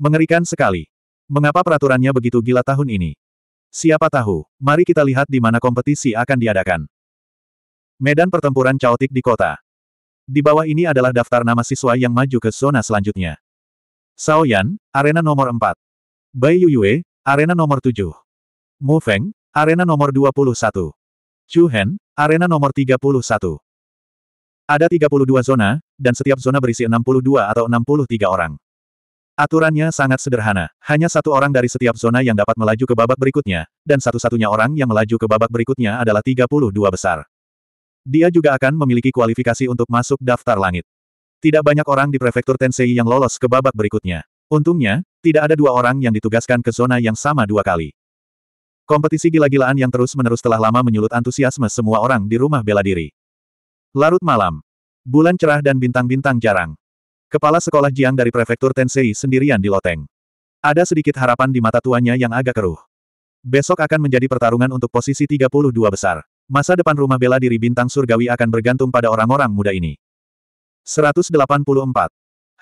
S1: Mengerikan sekali. Mengapa peraturannya begitu gila tahun ini? Siapa tahu, mari kita lihat di mana kompetisi akan diadakan. Medan pertempuran caotik di kota. Di bawah ini adalah daftar nama siswa yang maju ke zona selanjutnya. Saoyan, arena nomor 4. Bai Yuyue, arena nomor 7. Mu Feng, arena nomor 21. Chu Hen, arena nomor 31. Ada 32 zona, dan setiap zona berisi 62 atau 63 orang. Aturannya sangat sederhana, hanya satu orang dari setiap zona yang dapat melaju ke babak berikutnya, dan satu-satunya orang yang melaju ke babak berikutnya adalah 32 besar. Dia juga akan memiliki kualifikasi untuk masuk daftar langit. Tidak banyak orang di prefektur Tensei yang lolos ke babak berikutnya. Untungnya, tidak ada dua orang yang ditugaskan ke zona yang sama dua kali. Kompetisi gila-gilaan yang terus-menerus telah lama menyulut antusiasme semua orang di rumah bela diri. Larut malam. Bulan cerah dan bintang-bintang jarang. Kepala sekolah Jiang dari prefektur Tensei sendirian di loteng. Ada sedikit harapan di mata tuanya yang agak keruh. Besok akan menjadi pertarungan untuk posisi 32 besar. Masa depan rumah bela diri bintang surgawi akan bergantung pada orang-orang muda ini. 184.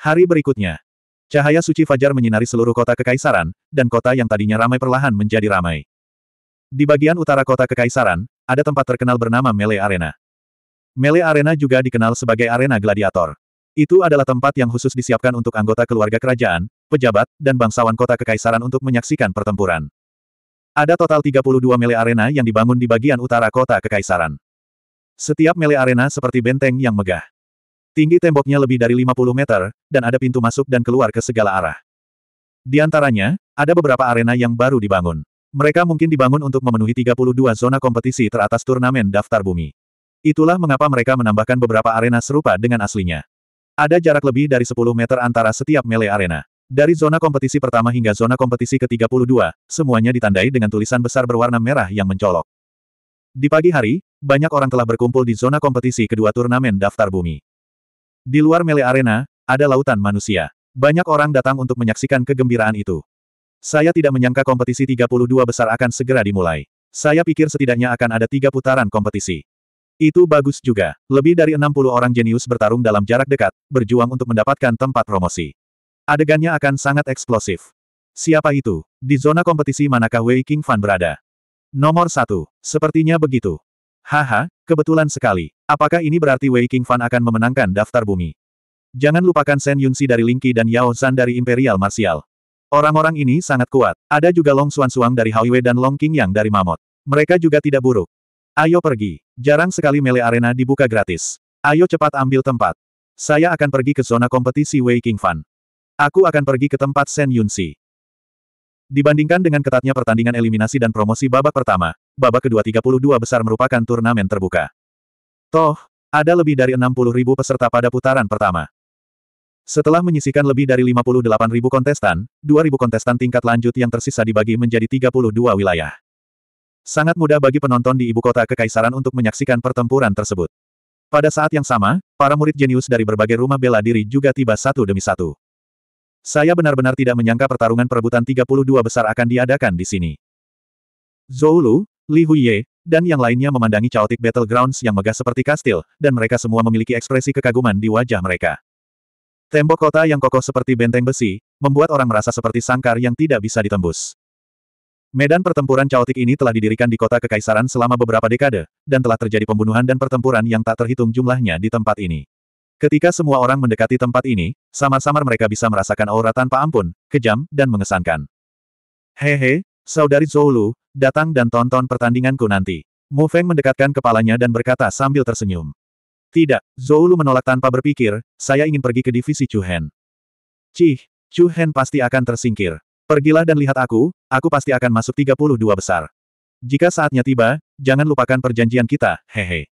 S1: Hari berikutnya. Cahaya suci fajar menyinari seluruh kota kekaisaran, dan kota yang tadinya ramai perlahan menjadi ramai. Di bagian utara kota kekaisaran, ada tempat terkenal bernama Mele Arena. Mele Arena juga dikenal sebagai arena gladiator. Itu adalah tempat yang khusus disiapkan untuk anggota keluarga kerajaan, pejabat, dan bangsawan kota kekaisaran untuk menyaksikan pertempuran. Ada total 32 mele arena yang dibangun di bagian utara kota kekaisaran. Setiap mele arena seperti benteng yang megah. Tinggi temboknya lebih dari 50 meter, dan ada pintu masuk dan keluar ke segala arah. Di antaranya, ada beberapa arena yang baru dibangun. Mereka mungkin dibangun untuk memenuhi 32 zona kompetisi teratas turnamen daftar bumi. Itulah mengapa mereka menambahkan beberapa arena serupa dengan aslinya. Ada jarak lebih dari 10 meter antara setiap melee arena. Dari zona kompetisi pertama hingga zona kompetisi ke-32, semuanya ditandai dengan tulisan besar berwarna merah yang mencolok. Di pagi hari, banyak orang telah berkumpul di zona kompetisi kedua turnamen daftar bumi. Di luar Mele Arena, ada lautan manusia. Banyak orang datang untuk menyaksikan kegembiraan itu. Saya tidak menyangka kompetisi 32 besar akan segera dimulai. Saya pikir setidaknya akan ada tiga putaran kompetisi. Itu bagus juga. Lebih dari 60 orang jenius bertarung dalam jarak dekat, berjuang untuk mendapatkan tempat promosi. Adegannya akan sangat eksplosif. Siapa itu? Di zona kompetisi manakah Wei King Fan berada? Nomor satu. Sepertinya begitu. Haha, kebetulan sekali. Apakah ini berarti Wei King Fan akan memenangkan daftar bumi? Jangan lupakan Shen Yunsi dari Lingqi dan Yao San dari Imperial Martial. Orang-orang ini sangat kuat. Ada juga Long Xuan Suang dari Haiwei dan Long King Yang dari Mamot. Mereka juga tidak buruk. Ayo pergi. Jarang sekali Mele Arena dibuka gratis. Ayo cepat ambil tempat. Saya akan pergi ke zona kompetisi Wei King Fan. Aku akan pergi ke tempat Sen Yunsi. Dibandingkan dengan ketatnya pertandingan eliminasi dan promosi babak pertama, babak kedua 32 besar merupakan turnamen terbuka. Toh, ada lebih dari 60 ribu peserta pada putaran pertama. Setelah menyisikan lebih dari 58 ribu kontestan, 2 ribu kontestan tingkat lanjut yang tersisa dibagi menjadi 32 wilayah. Sangat mudah bagi penonton di ibu kota kekaisaran untuk menyaksikan pertempuran tersebut. Pada saat yang sama, para murid jenius dari berbagai rumah bela diri juga tiba satu demi satu. Saya benar-benar tidak menyangka pertarungan perebutan 32 besar akan diadakan di sini. Zhou Lu, Li Huiye, dan yang lainnya memandangi chaotic battlegrounds yang megah seperti kastil, dan mereka semua memiliki ekspresi kekaguman di wajah mereka. Tembok kota yang kokoh seperti benteng besi, membuat orang merasa seperti sangkar yang tidak bisa ditembus. Medan pertempuran caotik ini telah didirikan di kota kekaisaran selama beberapa dekade, dan telah terjadi pembunuhan dan pertempuran yang tak terhitung jumlahnya di tempat ini. Ketika semua orang mendekati tempat ini, samar-samar mereka bisa merasakan aura tanpa ampun, kejam, dan mengesankan. Hehe, saudari Zoulu, datang dan tonton pertandinganku nanti. Mu Feng mendekatkan kepalanya dan berkata sambil tersenyum. Tidak, Zoulu menolak tanpa berpikir, saya ingin pergi ke divisi Chu Hen. Cih, Chu Hen pasti akan tersingkir. Pergilah dan lihat aku, Aku pasti akan masuk 32 besar. Jika saatnya tiba, jangan lupakan perjanjian kita, hehe.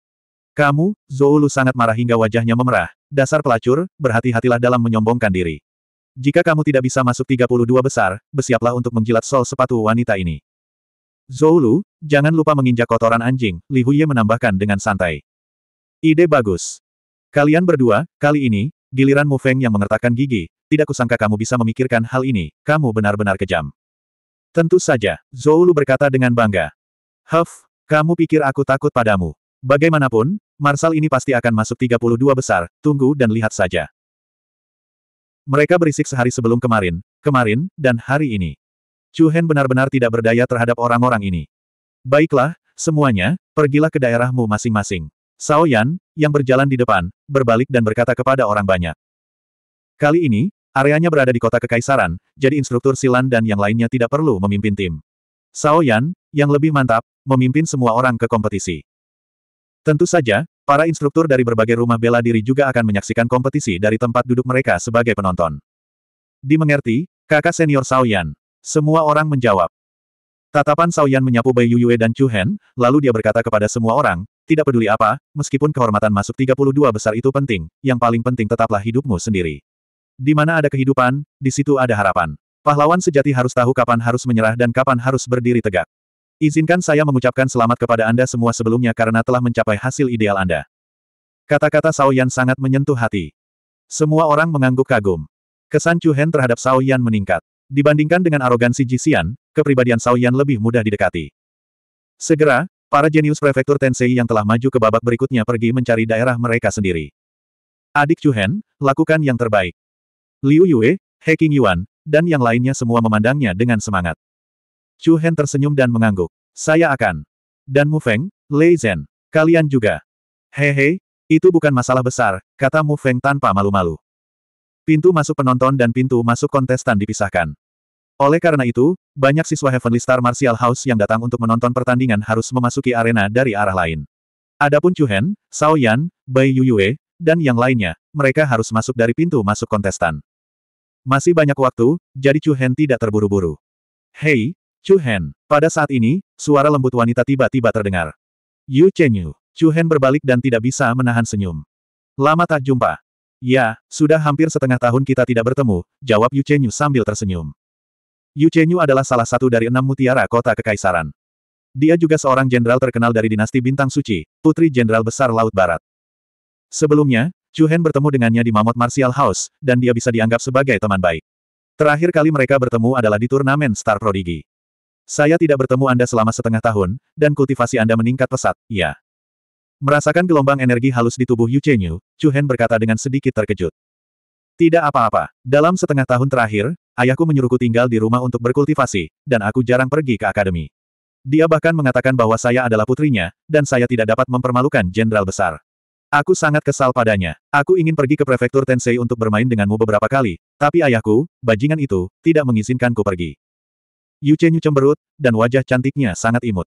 S1: Kamu, Zoulu sangat marah hingga wajahnya memerah. Dasar pelacur, berhati-hatilah dalam menyombongkan diri. Jika kamu tidak bisa masuk 32 besar, bersiaplah untuk menjilat sol sepatu wanita ini. Zoulu, jangan lupa menginjak kotoran anjing, Li Huye menambahkan dengan santai. Ide bagus. Kalian berdua, kali ini, giliran Mu Feng yang mengertakkan gigi, tidak kusangka kamu bisa memikirkan hal ini, kamu benar-benar kejam. Tentu saja, Zoulu berkata dengan bangga. Huff, kamu pikir aku takut padamu. Bagaimanapun, Marsal ini pasti akan masuk 32 besar, tunggu dan lihat saja. Mereka berisik sehari sebelum kemarin, kemarin, dan hari ini. Chu benar-benar tidak berdaya terhadap orang-orang ini. Baiklah, semuanya, pergilah ke daerahmu masing-masing. Sao Yan, yang berjalan di depan, berbalik dan berkata kepada orang banyak. Kali ini, Areanya berada di kota kekaisaran, jadi instruktur Silan dan yang lainnya tidak perlu memimpin tim. Sao Yan, yang lebih mantap, memimpin semua orang ke kompetisi. Tentu saja, para instruktur dari berbagai rumah bela diri juga akan menyaksikan kompetisi dari tempat duduk mereka sebagai penonton. Dimengerti, kakak senior Sao Yan. Semua orang menjawab. Tatapan Sao Yan menyapu Bai Yuyue dan Chu Hen, lalu dia berkata kepada semua orang, tidak peduli apa, meskipun kehormatan masuk 32 besar itu penting, yang paling penting tetaplah hidupmu sendiri. Di mana ada kehidupan, di situ ada harapan. Pahlawan sejati harus tahu kapan harus menyerah dan kapan harus berdiri tegak. Izinkan saya mengucapkan selamat kepada Anda semua sebelumnya karena telah mencapai hasil ideal Anda. Kata-kata Sao Yan sangat menyentuh hati. Semua orang mengangguk kagum. Kesan Chu Hen terhadap Sao Yan meningkat. Dibandingkan dengan arogansi Jisian, kepribadian Sao Yan lebih mudah didekati. Segera, para jenius prefektur Tensei yang telah maju ke babak berikutnya pergi mencari daerah mereka sendiri. Adik Chu Hen, lakukan yang terbaik. Liu Yue, He Yuan, dan yang lainnya semua memandangnya dengan semangat. Chu Hen tersenyum dan mengangguk. Saya akan. Dan Mu Feng, Lei Zhen, kalian juga. Hehe, itu bukan masalah besar, kata Mu Feng tanpa malu-malu. Pintu masuk penonton dan pintu masuk kontestan dipisahkan. Oleh karena itu, banyak siswa Heavenly Star Martial House yang datang untuk menonton pertandingan harus memasuki arena dari arah lain. Adapun Chu Hen, Sao Yan, Bai Yu Yue, dan yang lainnya, mereka harus masuk dari pintu masuk kontestan. Masih banyak waktu, jadi Chu Hen tidak terburu-buru. Hei, Chu Hen. Pada saat ini, suara lembut wanita tiba-tiba terdengar. Yu Chenyu. Chu Hen berbalik dan tidak bisa menahan senyum. Lama tak jumpa. Ya, sudah hampir setengah tahun kita tidak bertemu, jawab Yu Chenyu sambil tersenyum. Yu Chenyu adalah salah satu dari enam mutiara kota kekaisaran. Dia juga seorang jenderal terkenal dari dinasti Bintang Suci, putri jenderal besar Laut Barat. Sebelumnya, Chu Hen bertemu dengannya di Mammoth Martial House, dan dia bisa dianggap sebagai teman baik. Terakhir kali mereka bertemu adalah di turnamen Star Prodigy. Saya tidak bertemu Anda selama setengah tahun, dan kultivasi Anda meningkat pesat, ya. Merasakan gelombang energi halus di tubuh Yu Chenyu, Chu Hen berkata dengan sedikit terkejut. Tidak apa-apa, dalam setengah tahun terakhir, ayahku menyuruhku tinggal di rumah untuk berkultivasi, dan aku jarang pergi ke akademi. Dia bahkan mengatakan bahwa saya adalah putrinya, dan saya tidak dapat mempermalukan jenderal besar. Aku sangat kesal padanya. Aku ingin pergi ke prefektur Tensei untuk bermain denganmu beberapa kali, tapi ayahku, bajingan itu, tidak mengizinkanku pergi. Yu Chenyu cemberut, dan wajah cantiknya sangat imut.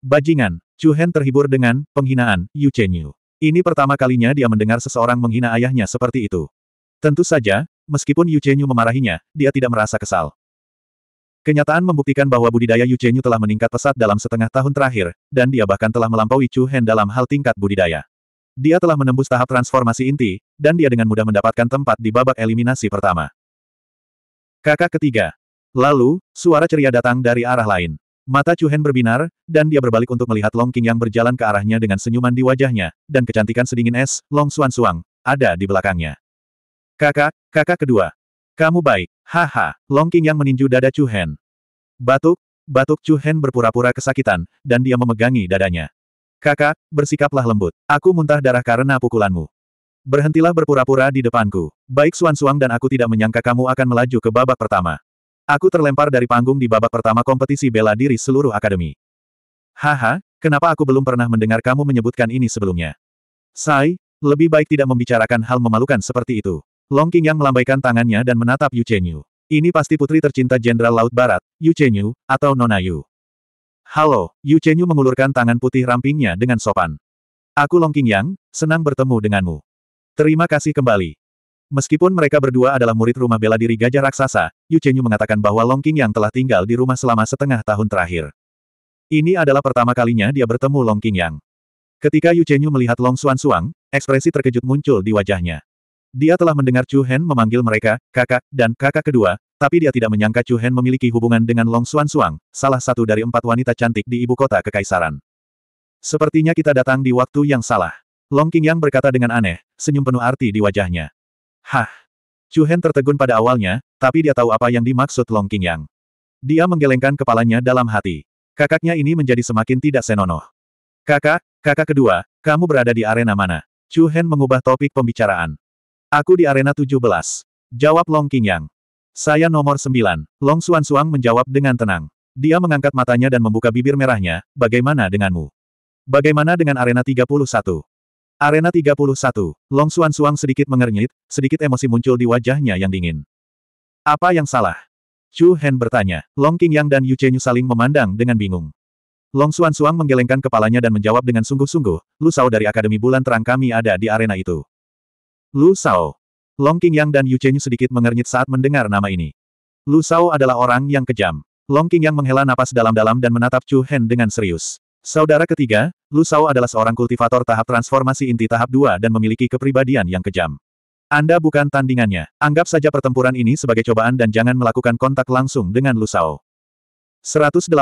S1: Bajingan, Chu Hen terhibur dengan penghinaan Yu Chenyu. Ini pertama kalinya dia mendengar seseorang menghina ayahnya seperti itu. Tentu saja, meskipun Yu Chenyu memarahinya, dia tidak merasa kesal. Kenyataan membuktikan bahwa budidaya Yu Chenyu telah meningkat pesat dalam setengah tahun terakhir, dan dia bahkan telah melampaui Chu Hen dalam hal tingkat budidaya. Dia telah menembus tahap transformasi inti, dan dia dengan mudah mendapatkan tempat di babak eliminasi pertama. Kakak ketiga. Lalu, suara ceria datang dari arah lain. Mata Hen berbinar, dan dia berbalik untuk melihat Long King yang berjalan ke arahnya dengan senyuman di wajahnya, dan kecantikan sedingin es, Long Suan Suang, ada di belakangnya. Kakak, kakak kedua. Kamu baik, haha, Long King yang meninju dada Hen. Batuk, batuk Hen berpura-pura kesakitan, dan dia memegangi dadanya. Kakak, bersikaplah lembut. Aku muntah darah karena pukulanmu. Berhentilah berpura-pura di depanku. Baik Suan Suang dan aku tidak menyangka kamu akan melaju ke babak pertama. Aku terlempar dari panggung di babak pertama kompetisi bela diri seluruh akademi. Haha, kenapa aku belum pernah mendengar kamu menyebutkan ini sebelumnya? Sai, lebih baik tidak membicarakan hal memalukan seperti itu. Long King yang melambaikan tangannya dan menatap Yu Chenyu. Ini pasti putri tercinta Jenderal Laut Barat, Yu Chenyu, atau Nona Yu. Halo, Yu Chenyu mengulurkan tangan putih rampingnya dengan sopan. Aku Long King Yang, senang bertemu denganmu. Terima kasih kembali. Meskipun mereka berdua adalah murid rumah bela diri gajah raksasa, Yu Chenyu mengatakan bahwa Long King Yang telah tinggal di rumah selama setengah tahun terakhir. Ini adalah pertama kalinya dia bertemu Long King Yang. Ketika Yu Chenyu melihat Long Suan Suang, ekspresi terkejut muncul di wajahnya. Dia telah mendengar Chu Hen memanggil mereka, kakak, dan kakak kedua, tapi dia tidak menyangka Chu Hen memiliki hubungan dengan Long Xuan Suang, salah satu dari empat wanita cantik di ibu kota kekaisaran. Sepertinya kita datang di waktu yang salah. Long King Yang berkata dengan aneh, senyum penuh arti di wajahnya. Hah! Chu Hen tertegun pada awalnya, tapi dia tahu apa yang dimaksud Long King Yang. Dia menggelengkan kepalanya dalam hati. Kakaknya ini menjadi semakin tidak senonoh. Kakak, kakak kedua, kamu berada di arena mana? Chu Hen mengubah topik pembicaraan. Aku di arena 17. Jawab Long Qingyang. Saya nomor 9. Long Xuan Suang menjawab dengan tenang. Dia mengangkat matanya dan membuka bibir merahnya, bagaimana denganmu? Bagaimana dengan arena 31? Arena 31, Long Xuan Suang sedikit mengernyit, sedikit emosi muncul di wajahnya yang dingin. Apa yang salah? Chu Hen bertanya. Long Qingyang dan Yu Chenyu saling memandang dengan bingung. Long Xuan Suang menggelengkan kepalanya dan menjawab dengan sungguh-sungguh, Lu Sao dari Akademi Bulan Terang kami ada di arena itu. Lu Sao. Long Qingyang dan Yu Chenyu sedikit mengernyit saat mendengar nama ini. Lu Sao adalah orang yang kejam. Long Qingyang menghela napas dalam-dalam dan menatap Chu Hen dengan serius. Saudara ketiga, Lu Sao adalah seorang kultivator tahap transformasi inti tahap 2 dan memiliki kepribadian yang kejam. Anda bukan tandingannya. Anggap saja pertempuran ini sebagai cobaan dan jangan melakukan kontak langsung dengan Lu Sao. 185.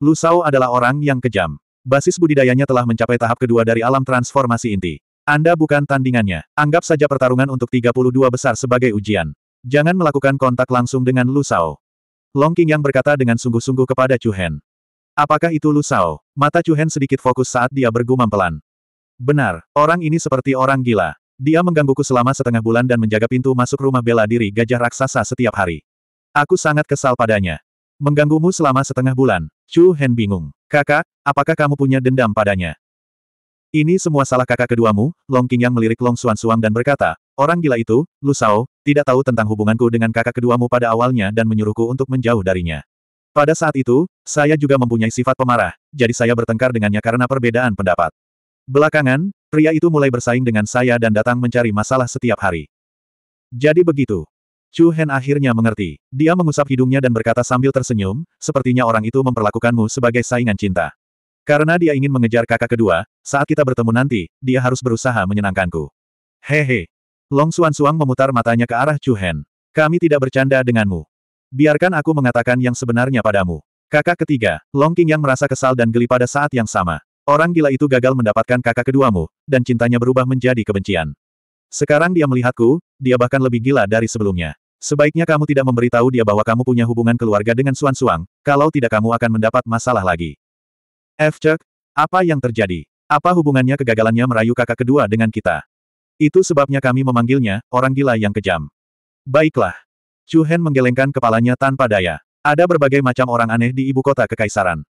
S1: Lu Sao adalah orang yang kejam. Basis budidayanya telah mencapai tahap kedua dari alam transformasi inti. Anda bukan tandingannya. Anggap saja pertarungan untuk 32 besar sebagai ujian. Jangan melakukan kontak langsung dengan Lu Sao. Long King yang berkata dengan sungguh-sungguh kepada Chu Hen. Apakah itu Lu Sao? Mata Chu Hen sedikit fokus saat dia bergumam pelan. Benar, orang ini seperti orang gila. Dia menggangguku selama setengah bulan dan menjaga pintu masuk rumah bela diri gajah raksasa setiap hari. Aku sangat kesal padanya. Mengganggumu selama setengah bulan. Chu Hen bingung. Kakak, apakah kamu punya dendam padanya? Ini semua salah kakak keduamu, Long Qingyang melirik Long Xuan Suang dan berkata, orang gila itu, Lu Sao, tidak tahu tentang hubunganku dengan kakak keduamu pada awalnya dan menyuruhku untuk menjauh darinya. Pada saat itu, saya juga mempunyai sifat pemarah, jadi saya bertengkar dengannya karena perbedaan pendapat. Belakangan, pria itu mulai bersaing dengan saya dan datang mencari masalah setiap hari. Jadi begitu. Chu Hen akhirnya mengerti. Dia mengusap hidungnya dan berkata sambil tersenyum, sepertinya orang itu memperlakukanmu sebagai saingan cinta. Karena dia ingin mengejar kakak kedua, saat kita bertemu nanti, dia harus berusaha menyenangkanku. Hehe. Long Suan Suang memutar matanya ke arah Chu Hen. Kami tidak bercanda denganmu. Biarkan aku mengatakan yang sebenarnya padamu. Kakak ketiga, Long King yang merasa kesal dan geli pada saat yang sama. Orang gila itu gagal mendapatkan kakak keduamu, dan cintanya berubah menjadi kebencian. Sekarang dia melihatku, dia bahkan lebih gila dari sebelumnya. Sebaiknya kamu tidak memberitahu dia bahwa kamu punya hubungan keluarga dengan Suan Suang, kalau tidak kamu akan mendapat masalah lagi. F. apa yang terjadi? Apa hubungannya kegagalannya merayu kakak kedua dengan kita? Itu sebabnya kami memanggilnya, orang gila yang kejam. Baiklah. Chu Hen menggelengkan kepalanya tanpa daya. Ada berbagai macam orang aneh di ibu kota kekaisaran.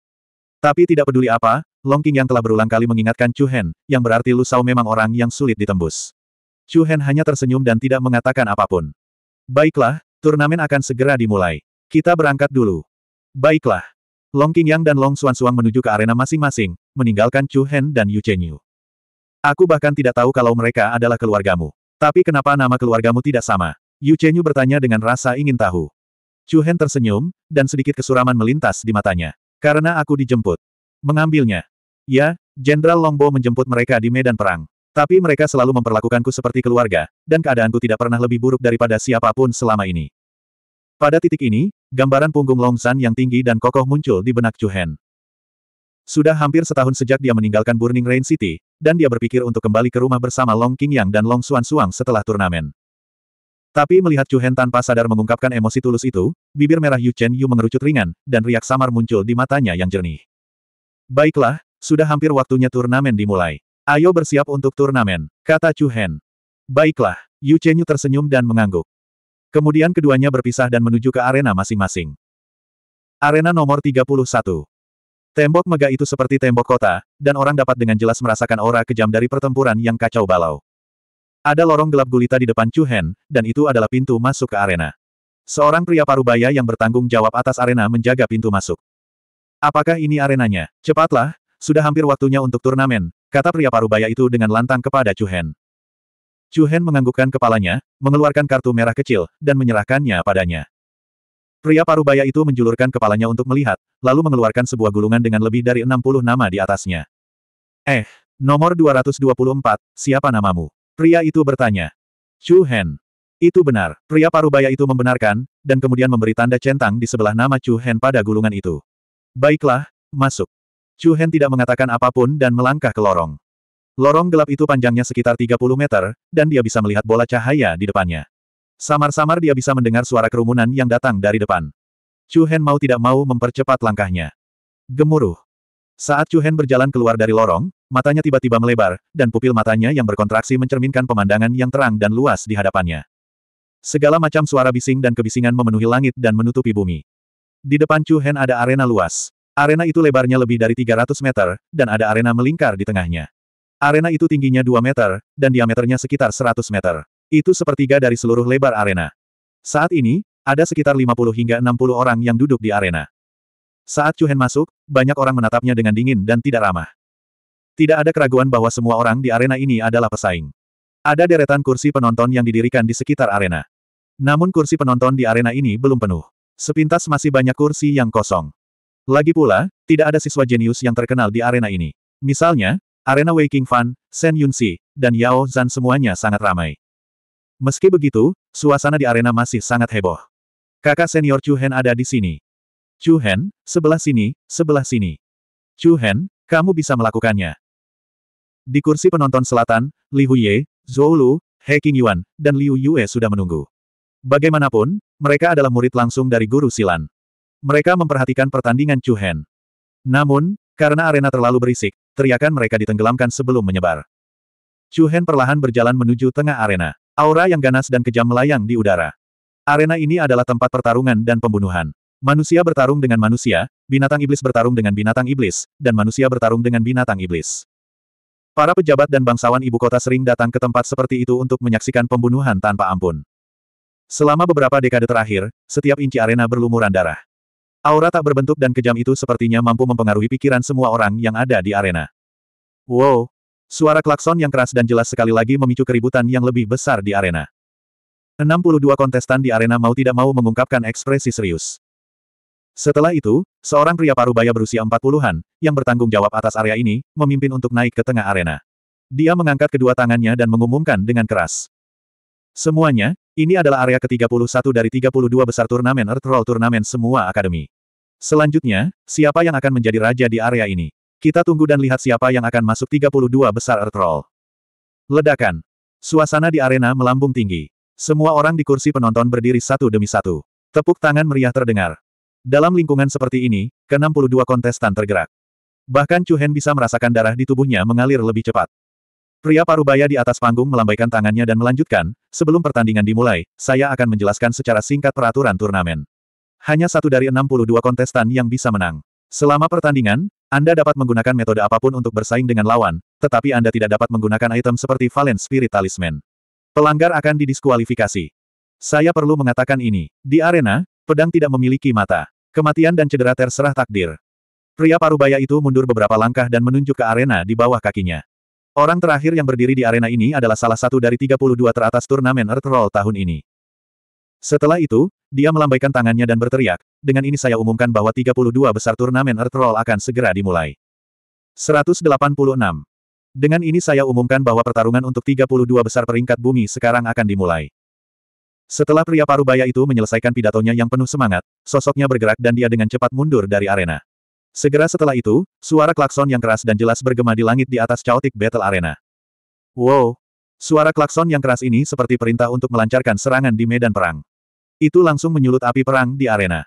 S1: Tapi tidak peduli apa, Long King yang telah berulang kali mengingatkan Chu Hen, yang berarti Lu Sao memang orang yang sulit ditembus. Chu Hen hanya tersenyum dan tidak mengatakan apapun. Baiklah, turnamen akan segera dimulai. Kita berangkat dulu. Baiklah. Long Qingyang dan Long Xuan menuju ke arena masing-masing, meninggalkan Chu Hen dan Yu Chenyu. Aku bahkan tidak tahu kalau mereka adalah keluargamu. Tapi kenapa nama keluargamu tidak sama? Yu Chenyu bertanya dengan rasa ingin tahu. Chu Hen tersenyum, dan sedikit kesuraman melintas di matanya. Karena aku dijemput. Mengambilnya. Ya, Jenderal Longbo menjemput mereka di medan perang. Tapi mereka selalu memperlakukanku seperti keluarga, dan keadaanku tidak pernah lebih buruk daripada siapapun selama ini. Pada titik ini, Gambaran punggung Longsan yang tinggi dan kokoh muncul di benak Chu Hen. Sudah hampir setahun sejak dia meninggalkan Burning Rain City, dan dia berpikir untuk kembali ke rumah bersama Long King Yang dan Long Xuan Suang setelah turnamen. Tapi melihat Chu Hen tanpa sadar mengungkapkan emosi tulus itu, bibir merah Yu Chen Yu mengerucut ringan, dan riak samar muncul di matanya yang jernih. Baiklah, sudah hampir waktunya turnamen dimulai. Ayo bersiap untuk turnamen, kata Chu Hen. Baiklah, Yu Chen Yu tersenyum dan mengangguk. Kemudian keduanya berpisah dan menuju ke arena masing-masing. Arena nomor 31. Tembok megah itu seperti tembok kota, dan orang dapat dengan jelas merasakan aura kejam dari pertempuran yang kacau balau. Ada lorong gelap gulita di depan Chuhen, dan itu adalah pintu masuk ke arena. Seorang pria parubaya yang bertanggung jawab atas arena menjaga pintu masuk. Apakah ini arenanya? Cepatlah, sudah hampir waktunya untuk turnamen, kata pria parubaya itu dengan lantang kepada Chuhen. Chu Hen menganggukkan kepalanya, mengeluarkan kartu merah kecil, dan menyerahkannya padanya. Pria parubaya itu menjulurkan kepalanya untuk melihat, lalu mengeluarkan sebuah gulungan dengan lebih dari 60 nama di atasnya. Eh, nomor 224, siapa namamu? Pria itu bertanya. Chu Hen. Itu benar, pria parubaya itu membenarkan, dan kemudian memberi tanda centang di sebelah nama Chu Hen pada gulungan itu. Baiklah, masuk. Chu Hen tidak mengatakan apapun dan melangkah ke lorong. Lorong gelap itu panjangnya sekitar 30 meter, dan dia bisa melihat bola cahaya di depannya. Samar-samar dia bisa mendengar suara kerumunan yang datang dari depan. Chu Hen mau tidak mau mempercepat langkahnya. Gemuruh. Saat Chu Hen berjalan keluar dari lorong, matanya tiba-tiba melebar, dan pupil matanya yang berkontraksi mencerminkan pemandangan yang terang dan luas di hadapannya. Segala macam suara bising dan kebisingan memenuhi langit dan menutupi bumi. Di depan Chu Hen ada arena luas. Arena itu lebarnya lebih dari 300 meter, dan ada arena melingkar di tengahnya. Arena itu tingginya 2 meter, dan diameternya sekitar 100 meter. Itu sepertiga dari seluruh lebar arena. Saat ini, ada sekitar 50 hingga 60 orang yang duduk di arena. Saat Cuhen masuk, banyak orang menatapnya dengan dingin dan tidak ramah. Tidak ada keraguan bahwa semua orang di arena ini adalah pesaing. Ada deretan kursi penonton yang didirikan di sekitar arena. Namun kursi penonton di arena ini belum penuh. Sepintas masih banyak kursi yang kosong. Lagi pula, tidak ada siswa jenius yang terkenal di arena ini. Misalnya, Arena Waking Fun, Fan, Shen Yunxi, dan Yao Zan semuanya sangat ramai. Meski begitu, suasana di arena masih sangat heboh. Kakak senior Chu Hen ada di sini. Chu Hen, sebelah sini, sebelah sini. Chu Hen, kamu bisa melakukannya. Di kursi penonton selatan, Li Huye, Zhou Lu, He Yuan, dan Liu Yue sudah menunggu. Bagaimanapun, mereka adalah murid langsung dari guru silan. Mereka memperhatikan pertandingan Chu Hen. Namun, karena arena terlalu berisik, teriakan mereka ditenggelamkan sebelum menyebar. Chu Hen perlahan berjalan menuju tengah arena. Aura yang ganas dan kejam melayang di udara. Arena ini adalah tempat pertarungan dan pembunuhan. Manusia bertarung dengan manusia, binatang iblis bertarung dengan binatang iblis, dan manusia bertarung dengan binatang iblis. Para pejabat dan bangsawan ibu kota sering datang ke tempat seperti itu untuk menyaksikan pembunuhan tanpa ampun. Selama beberapa dekade terakhir, setiap inci arena berlumuran darah. Aura tak berbentuk dan kejam itu sepertinya mampu mempengaruhi pikiran semua orang yang ada di arena. Wow! Suara klakson yang keras dan jelas sekali lagi memicu keributan yang lebih besar di arena. 62 kontestan di arena mau tidak mau mengungkapkan ekspresi serius. Setelah itu, seorang pria parubaya berusia 40-an, yang bertanggung jawab atas area ini, memimpin untuk naik ke tengah arena. Dia mengangkat kedua tangannya dan mengumumkan dengan keras. Semuanya, ini adalah area ke-31 dari 32 besar turnamen Earth Roll Turnamen Semua Akademi. Selanjutnya, siapa yang akan menjadi raja di area ini? Kita tunggu dan lihat siapa yang akan masuk 32 besar Ertrol. Ledakan. Suasana di arena melambung tinggi. Semua orang di kursi penonton berdiri satu demi satu. Tepuk tangan meriah terdengar. Dalam lingkungan seperti ini, ke-62 kontestan tergerak. Bahkan Chu Hen bisa merasakan darah di tubuhnya mengalir lebih cepat. Pria parubaya di atas panggung melambaikan tangannya dan melanjutkan, sebelum pertandingan dimulai, saya akan menjelaskan secara singkat peraturan turnamen. Hanya satu dari 62 kontestan yang bisa menang. Selama pertandingan, Anda dapat menggunakan metode apapun untuk bersaing dengan lawan, tetapi Anda tidak dapat menggunakan item seperti Valen Spirit Talisman. Pelanggar akan didiskualifikasi. Saya perlu mengatakan ini. Di arena, pedang tidak memiliki mata. Kematian dan cedera terserah takdir. Pria parubaya itu mundur beberapa langkah dan menunjuk ke arena di bawah kakinya. Orang terakhir yang berdiri di arena ini adalah salah satu dari 32 teratas turnamen Earth Roll tahun ini. Setelah itu, dia melambaikan tangannya dan berteriak, dengan ini saya umumkan bahwa 32 besar turnamen Earth Roll akan segera dimulai. 186. Dengan ini saya umumkan bahwa pertarungan untuk 32 besar peringkat bumi sekarang akan dimulai. Setelah pria parubaya itu menyelesaikan pidatonya yang penuh semangat, sosoknya bergerak dan dia dengan cepat mundur dari arena. Segera setelah itu, suara klakson yang keras dan jelas bergema di langit di atas chaotic battle arena. Wow, Suara klakson yang keras ini seperti perintah untuk melancarkan serangan di medan perang. Itu langsung menyulut api perang di arena.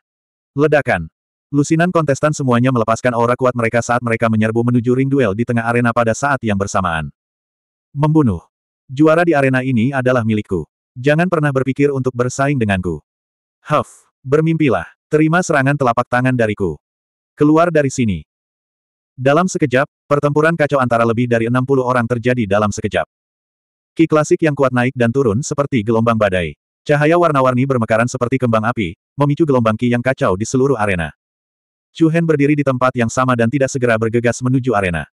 S1: Ledakan. Lusinan kontestan semuanya melepaskan aura kuat mereka saat mereka menyerbu menuju ring duel di tengah arena pada saat yang bersamaan. Membunuh. Juara di arena ini adalah milikku. Jangan pernah berpikir untuk bersaing denganku. Huff. Bermimpilah. Terima serangan telapak tangan dariku. Keluar dari sini. Dalam sekejap, pertempuran kacau antara lebih dari 60 orang terjadi dalam sekejap. Ki klasik yang kuat naik dan turun seperti gelombang badai. Cahaya warna-warni bermekaran seperti kembang api, memicu gelombang Ki yang kacau di seluruh arena. Chu Hen berdiri di tempat yang sama dan tidak segera bergegas menuju arena.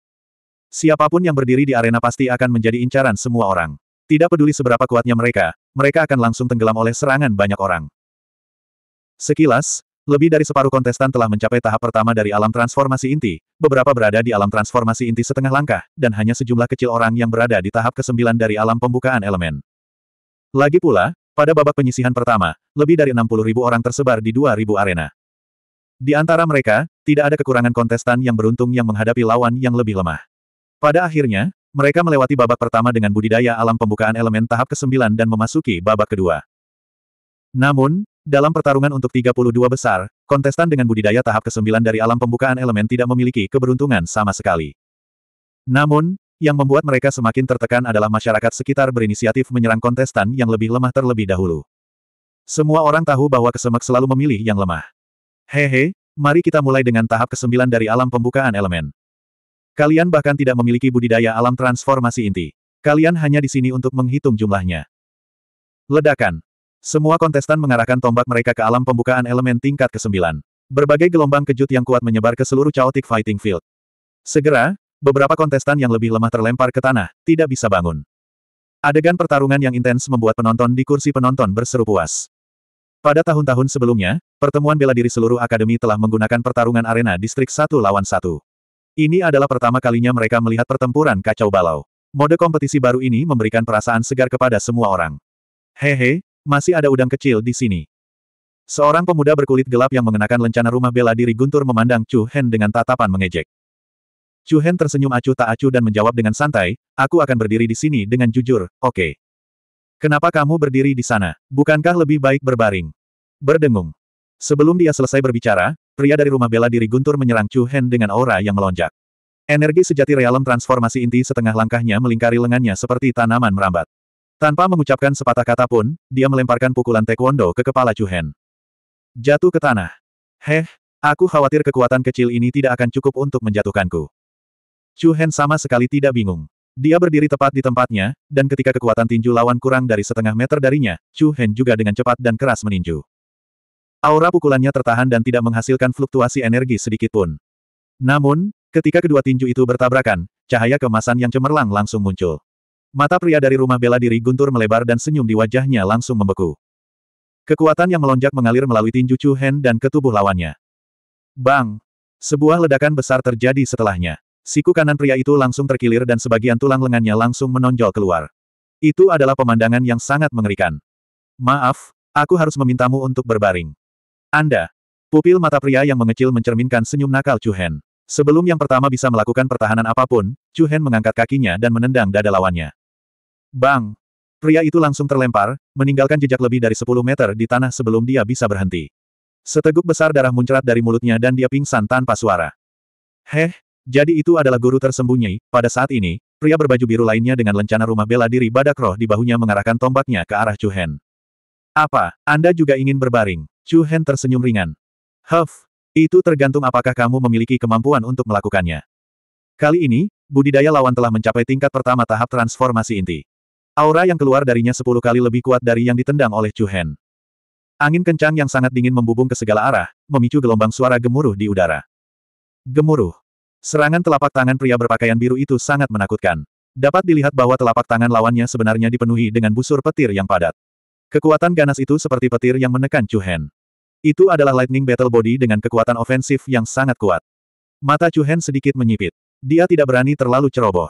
S1: Siapapun yang berdiri di arena pasti akan menjadi incaran semua orang. Tidak peduli seberapa kuatnya mereka, mereka akan langsung tenggelam oleh serangan banyak orang. Sekilas, lebih dari separuh kontestan telah mencapai tahap pertama dari alam transformasi inti, beberapa berada di alam transformasi inti setengah langkah, dan hanya sejumlah kecil orang yang berada di tahap ke-9 dari alam pembukaan elemen. Lagi pula, pada babak penyisihan pertama, lebih dari ribu orang tersebar di ribu arena. Di antara mereka, tidak ada kekurangan kontestan yang beruntung yang menghadapi lawan yang lebih lemah. Pada akhirnya, mereka melewati babak pertama dengan budidaya alam pembukaan elemen tahap ke-9 dan memasuki babak kedua. Namun, dalam pertarungan untuk 32 besar, kontestan dengan budidaya tahap ke-9 dari alam pembukaan elemen tidak memiliki keberuntungan sama sekali. Namun, yang membuat mereka semakin tertekan adalah masyarakat sekitar berinisiatif menyerang kontestan yang lebih lemah terlebih dahulu. Semua orang tahu bahwa kesemek selalu memilih yang lemah. Hehe, mari kita mulai dengan tahap ke-9 dari alam pembukaan elemen. Kalian bahkan tidak memiliki budidaya alam transformasi inti. Kalian hanya di sini untuk menghitung jumlahnya. Ledakan. Semua kontestan mengarahkan tombak mereka ke alam pembukaan elemen tingkat ke-9. Berbagai gelombang kejut yang kuat menyebar ke seluruh chaotic fighting field. Segera, beberapa kontestan yang lebih lemah terlempar ke tanah, tidak bisa bangun. Adegan pertarungan yang intens membuat penonton di kursi penonton berseru puas. Pada tahun-tahun sebelumnya, pertemuan bela diri seluruh akademi telah menggunakan pertarungan arena distrik satu lawan satu. Ini adalah pertama kalinya mereka melihat pertempuran kacau balau. Mode kompetisi baru ini memberikan perasaan segar kepada semua orang. Hehe, masih ada udang kecil di sini. Seorang pemuda berkulit gelap yang mengenakan lencana rumah bela diri guntur memandang Chu Hen dengan tatapan mengejek. Chu Hen tersenyum acuh tak acuh dan menjawab dengan santai, aku akan berdiri di sini dengan jujur, oke. Okay. Kenapa kamu berdiri di sana? Bukankah lebih baik berbaring? Berdengung. Sebelum dia selesai berbicara, pria dari rumah bela diri Guntur menyerang Chu Hen dengan aura yang melonjak. Energi sejati realem transformasi inti setengah langkahnya melingkari lengannya seperti tanaman merambat. Tanpa mengucapkan sepatah kata pun, dia melemparkan pukulan taekwondo ke kepala Chu Hen. Jatuh ke tanah. Heh, aku khawatir kekuatan kecil ini tidak akan cukup untuk menjatuhkanku. Chu Hen sama sekali tidak bingung. Dia berdiri tepat di tempatnya, dan ketika kekuatan tinju lawan kurang dari setengah meter darinya, Chu Hen juga dengan cepat dan keras meninju. Aura pukulannya tertahan dan tidak menghasilkan fluktuasi energi sedikit pun. Namun, ketika kedua tinju itu bertabrakan, cahaya kemasan yang cemerlang langsung muncul. Mata pria dari rumah bela diri guntur melebar dan senyum di wajahnya langsung membeku. Kekuatan yang melonjak mengalir melalui tinju Chu Hen dan ketubuh lawannya. Bang! Sebuah ledakan besar terjadi setelahnya. Siku kanan pria itu langsung terkilir dan sebagian tulang lengannya langsung menonjol keluar. Itu adalah pemandangan yang sangat mengerikan. Maaf, aku harus memintamu untuk berbaring. Anda. Pupil mata pria yang mengecil mencerminkan senyum nakal Chu Hen. Sebelum yang pertama bisa melakukan pertahanan apapun, Chu Hen mengangkat kakinya dan menendang dada lawannya. Bang! Pria itu langsung terlempar, meninggalkan jejak lebih dari 10 meter di tanah sebelum dia bisa berhenti. Seteguk besar darah muncrat dari mulutnya dan dia pingsan tanpa suara. Heh, jadi itu adalah guru tersembunyi, pada saat ini, pria berbaju biru lainnya dengan lencana rumah bela diri badak roh di bahunya mengarahkan tombaknya ke arah Chu Hen. Apa, Anda juga ingin berbaring? Chu Hen tersenyum ringan. Huff, itu tergantung apakah kamu memiliki kemampuan untuk melakukannya. Kali ini, budidaya lawan telah mencapai tingkat pertama tahap transformasi inti. Aura yang keluar darinya sepuluh kali lebih kuat dari yang ditendang oleh Chu Hen. Angin kencang yang sangat dingin membubung ke segala arah, memicu gelombang suara gemuruh di udara. Gemuruh. Serangan telapak tangan pria berpakaian biru itu sangat menakutkan. Dapat dilihat bahwa telapak tangan lawannya sebenarnya dipenuhi dengan busur petir yang padat. Kekuatan ganas itu seperti petir yang menekan Chu Hen. Itu adalah Lightning Battle Body dengan kekuatan ofensif yang sangat kuat. Mata Chu Hen sedikit menyipit. Dia tidak berani terlalu ceroboh.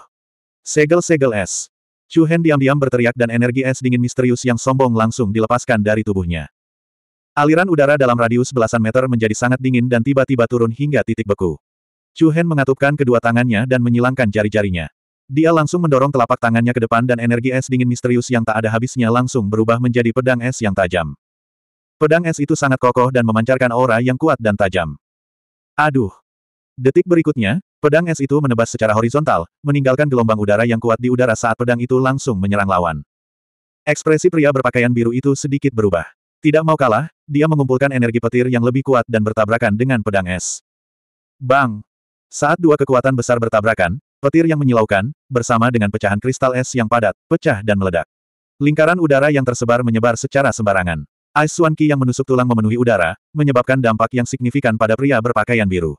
S1: Segel-segel es. Chu Hen diam-diam berteriak dan energi es dingin misterius yang sombong langsung dilepaskan dari tubuhnya. Aliran udara dalam radius belasan meter menjadi sangat dingin dan tiba-tiba turun hingga titik beku. Chu Hen mengatupkan kedua tangannya dan menyilangkan jari-jarinya. Dia langsung mendorong telapak tangannya ke depan dan energi es dingin misterius yang tak ada habisnya langsung berubah menjadi pedang es yang tajam. Pedang es itu sangat kokoh dan memancarkan aura yang kuat dan tajam. Aduh! Detik berikutnya, pedang es itu menebas secara horizontal, meninggalkan gelombang udara yang kuat di udara saat pedang itu langsung menyerang lawan. Ekspresi pria berpakaian biru itu sedikit berubah. Tidak mau kalah, dia mengumpulkan energi petir yang lebih kuat dan bertabrakan dengan pedang es. Bang! Saat dua kekuatan besar bertabrakan, petir yang menyilaukan, bersama dengan pecahan kristal es yang padat, pecah dan meledak. Lingkaran udara yang tersebar menyebar secara sembarangan. Ice Swan Ki yang menusuk tulang memenuhi udara, menyebabkan dampak yang signifikan pada pria berpakaian biru.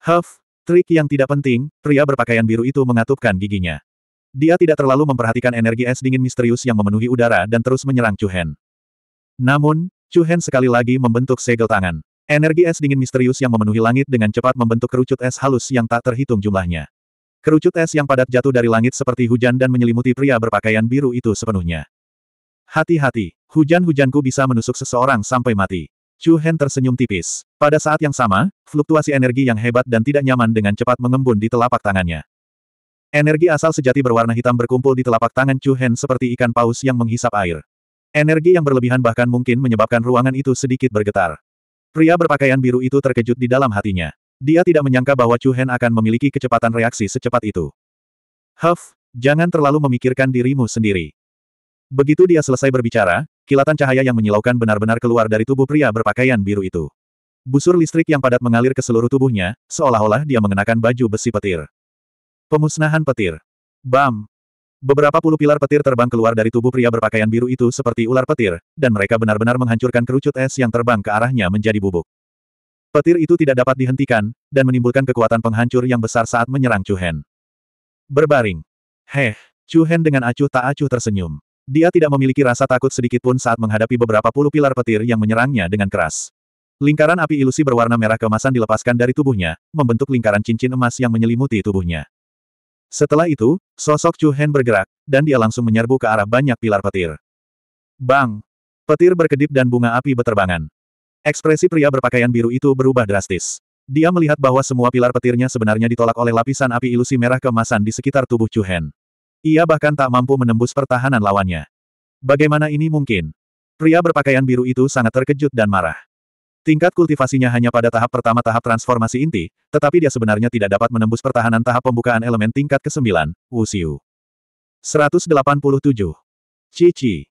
S1: Huff, trik yang tidak penting, pria berpakaian biru itu mengatupkan giginya. Dia tidak terlalu memperhatikan energi es dingin misterius yang memenuhi udara dan terus menyerang Chu Hen. Namun, Chu Hen sekali lagi membentuk segel tangan. Energi es dingin misterius yang memenuhi langit dengan cepat membentuk kerucut es halus yang tak terhitung jumlahnya. Kerucut es yang padat jatuh dari langit seperti hujan dan menyelimuti pria berpakaian biru itu sepenuhnya. Hati-hati, hujan-hujanku bisa menusuk seseorang sampai mati. Chu Hen tersenyum tipis. Pada saat yang sama, fluktuasi energi yang hebat dan tidak nyaman dengan cepat mengembun di telapak tangannya. Energi asal sejati berwarna hitam berkumpul di telapak tangan Chu Hen seperti ikan paus yang menghisap air. Energi yang berlebihan bahkan mungkin menyebabkan ruangan itu sedikit bergetar. Pria berpakaian biru itu terkejut di dalam hatinya. Dia tidak menyangka bahwa Chu Hen akan memiliki kecepatan reaksi secepat itu. Huff, jangan terlalu memikirkan dirimu sendiri. Begitu dia selesai berbicara, kilatan cahaya yang menyilaukan benar-benar keluar dari tubuh pria berpakaian biru itu. Busur listrik yang padat mengalir ke seluruh tubuhnya, seolah-olah dia mengenakan baju besi petir. Pemusnahan petir. Bam! Beberapa puluh pilar petir terbang keluar dari tubuh pria berpakaian biru itu seperti ular petir, dan mereka benar-benar menghancurkan kerucut es yang terbang ke arahnya menjadi bubuk. Petir itu tidak dapat dihentikan, dan menimbulkan kekuatan penghancur yang besar saat menyerang Chu Hen. Berbaring. Heh, Chu Hen dengan acuh tak acuh tersenyum. Dia tidak memiliki rasa takut sedikitpun saat menghadapi beberapa puluh pilar petir yang menyerangnya dengan keras. Lingkaran api ilusi berwarna merah kemasan dilepaskan dari tubuhnya, membentuk lingkaran cincin emas yang menyelimuti tubuhnya. Setelah itu, sosok Chu Hen bergerak, dan dia langsung menyerbu ke arah banyak pilar petir. Bang! Petir berkedip dan bunga api beterbangan. Ekspresi pria berpakaian biru itu berubah drastis. Dia melihat bahwa semua pilar petirnya sebenarnya ditolak oleh lapisan api ilusi merah kemasan di sekitar tubuh Chu Hen. Ia bahkan tak mampu menembus pertahanan lawannya. Bagaimana ini mungkin? Pria berpakaian biru itu sangat terkejut dan marah. Tingkat kultivasinya hanya pada tahap pertama tahap transformasi inti, tetapi dia sebenarnya tidak dapat menembus pertahanan tahap pembukaan elemen tingkat ke-9, Wuxiu. 187. Cici.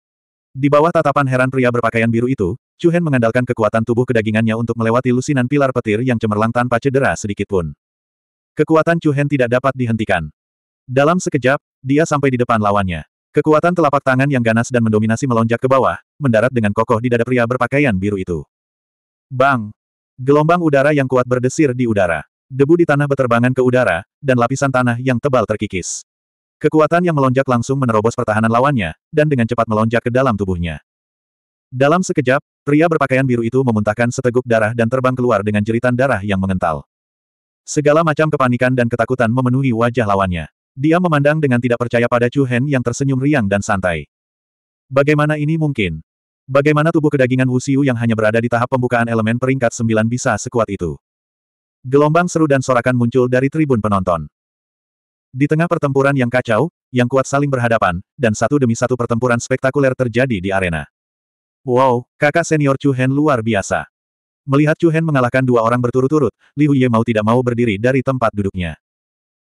S1: Di bawah tatapan heran pria berpakaian biru itu, Chu Hen mengandalkan kekuatan tubuh kedagingannya untuk melewati lusinan pilar petir yang cemerlang tanpa cedera sedikitpun. Kekuatan Chu Hen tidak dapat dihentikan. Dalam sekejap, dia sampai di depan lawannya. Kekuatan telapak tangan yang ganas dan mendominasi melonjak ke bawah, mendarat dengan kokoh di dada pria berpakaian biru itu. Bang! Gelombang udara yang kuat berdesir di udara. Debu di tanah beterbangan ke udara, dan lapisan tanah yang tebal terkikis. Kekuatan yang melonjak langsung menerobos pertahanan lawannya, dan dengan cepat melonjak ke dalam tubuhnya. Dalam sekejap, pria berpakaian biru itu memuntahkan seteguk darah dan terbang keluar dengan jeritan darah yang mengental. Segala macam kepanikan dan ketakutan memenuhi wajah lawannya. Dia memandang dengan tidak percaya pada Chu Hen yang tersenyum riang dan santai. Bagaimana ini mungkin? Bagaimana tubuh kedagingan Wuxiu yang hanya berada di tahap pembukaan elemen peringkat sembilan bisa sekuat itu? Gelombang seru dan sorakan muncul dari tribun penonton. Di tengah pertempuran yang kacau, yang kuat saling berhadapan, dan satu demi satu pertempuran spektakuler terjadi di arena. Wow, kakak senior Chu Hen luar biasa. Melihat Chu Hen mengalahkan dua orang berturut-turut, Liu Ye mau tidak mau berdiri dari tempat duduknya.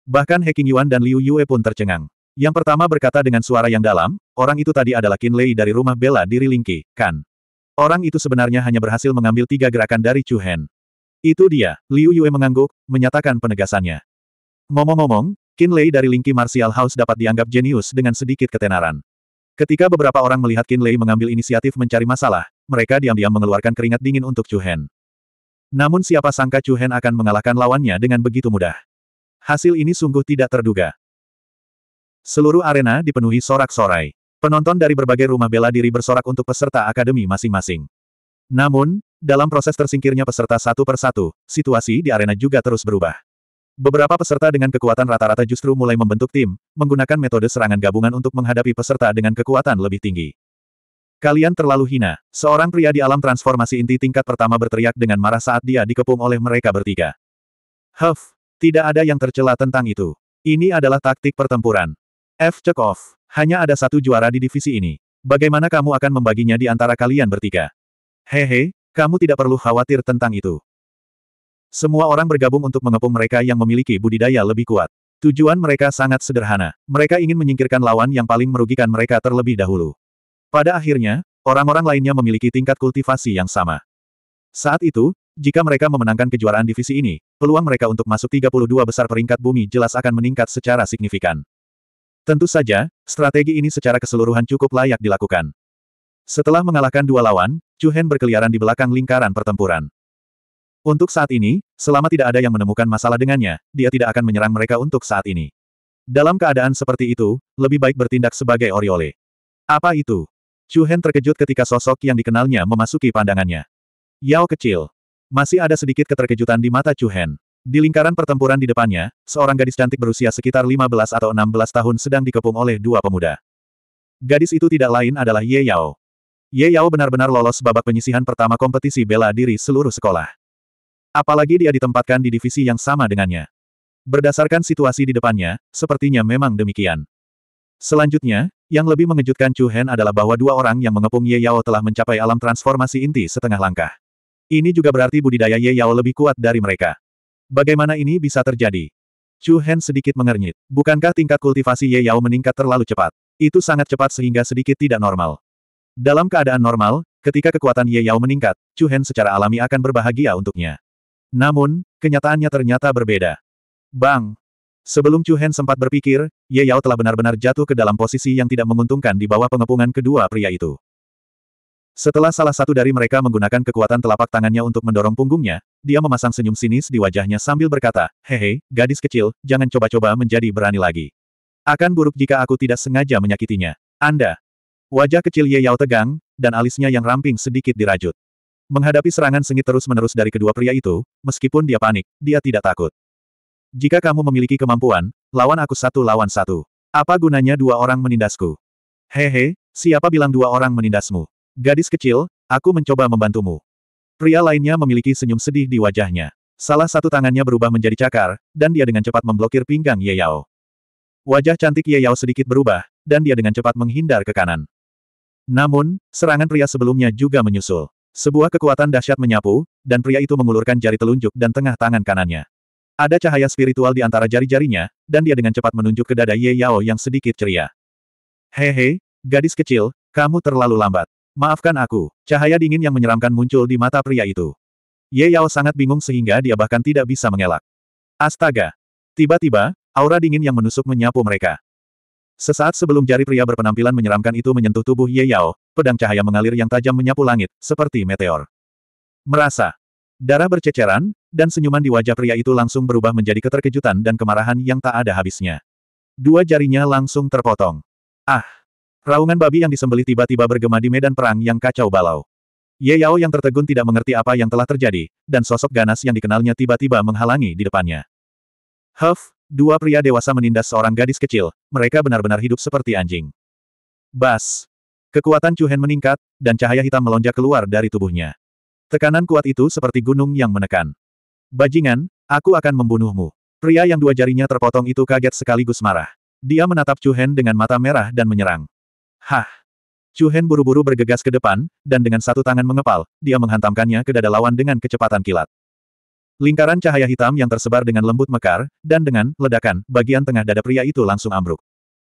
S1: Bahkan He Yuan dan Liu Yue pun tercengang. Yang pertama berkata dengan suara yang dalam, orang itu tadi adalah Qin Lei dari rumah bela diri Lingqi, kan? Orang itu sebenarnya hanya berhasil mengambil tiga gerakan dari Chu Hen. Itu dia, Liu Yue mengangguk, menyatakan penegasannya. Ngomong-ngomong, Qin Lei dari Lingqi Martial House dapat dianggap jenius dengan sedikit ketenaran. Ketika beberapa orang melihat Qin Lei mengambil inisiatif mencari masalah, mereka diam-diam mengeluarkan keringat dingin untuk Chu Hen. Namun siapa sangka Chu Hen akan mengalahkan lawannya dengan begitu mudah. Hasil ini sungguh tidak terduga. Seluruh arena dipenuhi sorak-sorai. Penonton dari berbagai rumah bela diri bersorak untuk peserta akademi masing-masing. Namun, dalam proses tersingkirnya peserta satu persatu, situasi di arena juga terus berubah. Beberapa peserta dengan kekuatan rata-rata justru mulai membentuk tim, menggunakan metode serangan gabungan untuk menghadapi peserta dengan kekuatan lebih tinggi. Kalian terlalu hina. Seorang pria di alam transformasi inti tingkat pertama berteriak dengan marah saat dia dikepung oleh mereka bertiga. Huff, tidak ada yang tercela tentang itu. Ini adalah taktik pertempuran. F. Chekhov. Hanya ada satu juara di divisi ini. Bagaimana kamu akan membaginya di antara kalian bertiga? Hehe, kamu tidak perlu khawatir tentang itu. Semua orang bergabung untuk mengepung mereka yang memiliki budidaya lebih kuat. Tujuan mereka sangat sederhana. Mereka ingin menyingkirkan lawan yang paling merugikan mereka terlebih dahulu. Pada akhirnya, orang-orang lainnya memiliki tingkat kultivasi yang sama. Saat itu, jika mereka memenangkan kejuaraan divisi ini, peluang mereka untuk masuk 32 besar peringkat bumi jelas akan meningkat secara signifikan. Tentu saja, strategi ini secara keseluruhan cukup layak dilakukan. Setelah mengalahkan dua lawan, Chu Hen berkeliaran di belakang lingkaran pertempuran. Untuk saat ini, selama tidak ada yang menemukan masalah dengannya, dia tidak akan menyerang mereka untuk saat ini. Dalam keadaan seperti itu, lebih baik bertindak sebagai Oriole. Apa itu? Chu Hen terkejut ketika sosok yang dikenalnya memasuki pandangannya. Yao kecil. Masih ada sedikit keterkejutan di mata Chu Hen. Di lingkaran pertempuran di depannya, seorang gadis cantik berusia sekitar 15 atau 16 tahun sedang dikepung oleh dua pemuda. Gadis itu tidak lain adalah Ye Yao. Ye Yao benar-benar lolos babak penyisihan pertama kompetisi bela diri seluruh sekolah. Apalagi dia ditempatkan di divisi yang sama dengannya. Berdasarkan situasi di depannya, sepertinya memang demikian. Selanjutnya, yang lebih mengejutkan Chu Hen adalah bahwa dua orang yang mengepung Ye Yao telah mencapai alam transformasi inti setengah langkah. Ini juga berarti budidaya Ye Yao lebih kuat dari mereka. Bagaimana ini bisa terjadi? Chu Hen sedikit mengernyit. Bukankah tingkat kultivasi Ye Yao meningkat terlalu cepat? Itu sangat cepat sehingga sedikit tidak normal. Dalam keadaan normal, ketika kekuatan Ye Yao meningkat, Chu Hen secara alami akan berbahagia untuknya. Namun, kenyataannya ternyata berbeda. Bang! Sebelum Chu Hen sempat berpikir, Ye Yao telah benar-benar jatuh ke dalam posisi yang tidak menguntungkan di bawah pengepungan kedua pria itu. Setelah salah satu dari mereka menggunakan kekuatan telapak tangannya untuk mendorong punggungnya, dia memasang senyum sinis di wajahnya sambil berkata, Hehe, gadis kecil, jangan coba-coba menjadi berani lagi. Akan buruk jika aku tidak sengaja menyakitinya. Anda. Wajah kecil Ye Yao tegang, dan alisnya yang ramping sedikit dirajut. Menghadapi serangan sengit terus-menerus dari kedua pria itu, meskipun dia panik, dia tidak takut. Jika kamu memiliki kemampuan, lawan aku satu lawan satu. Apa gunanya dua orang menindasku? Hehe, siapa bilang dua orang menindasmu? Gadis kecil, aku mencoba membantumu. Pria lainnya memiliki senyum sedih di wajahnya. Salah satu tangannya berubah menjadi cakar, dan dia dengan cepat memblokir pinggang Ye Yao. Wajah cantik Ye Yao sedikit berubah, dan dia dengan cepat menghindar ke kanan. Namun, serangan pria sebelumnya juga menyusul. Sebuah kekuatan dahsyat menyapu, dan pria itu mengulurkan jari telunjuk dan tengah tangan kanannya. Ada cahaya spiritual di antara jari-jarinya, dan dia dengan cepat menunjuk ke dada Ye Yao yang sedikit ceria. Hehe, gadis kecil, kamu terlalu lambat. Maafkan aku, cahaya dingin yang menyeramkan muncul di mata pria itu. Ye Yao sangat bingung sehingga dia bahkan tidak bisa mengelak. Astaga! Tiba-tiba, aura dingin yang menusuk menyapu mereka. Sesaat sebelum jari pria berpenampilan menyeramkan itu menyentuh tubuh Ye Yao, pedang cahaya mengalir yang tajam menyapu langit, seperti meteor. Merasa. Darah berceceran, dan senyuman di wajah pria itu langsung berubah menjadi keterkejutan dan kemarahan yang tak ada habisnya. Dua jarinya langsung terpotong. Ah! Raungan babi yang disembelih tiba-tiba bergema di medan perang yang kacau balau. Ye Yao yang tertegun tidak mengerti apa yang telah terjadi, dan sosok ganas yang dikenalnya tiba-tiba menghalangi di depannya. Huff, dua pria dewasa menindas seorang gadis kecil, mereka benar-benar hidup seperti anjing. Bas. Kekuatan Chuhen meningkat, dan cahaya hitam melonjak keluar dari tubuhnya. Tekanan kuat itu seperti gunung yang menekan. Bajingan, aku akan membunuhmu. Pria yang dua jarinya terpotong itu kaget sekaligus marah. Dia menatap Chuhen dengan mata merah dan menyerang. Hah! Hen buru-buru bergegas ke depan, dan dengan satu tangan mengepal, dia menghantamkannya ke dada lawan dengan kecepatan kilat. Lingkaran cahaya hitam yang tersebar dengan lembut mekar, dan dengan ledakan, bagian tengah dada pria itu langsung ambruk.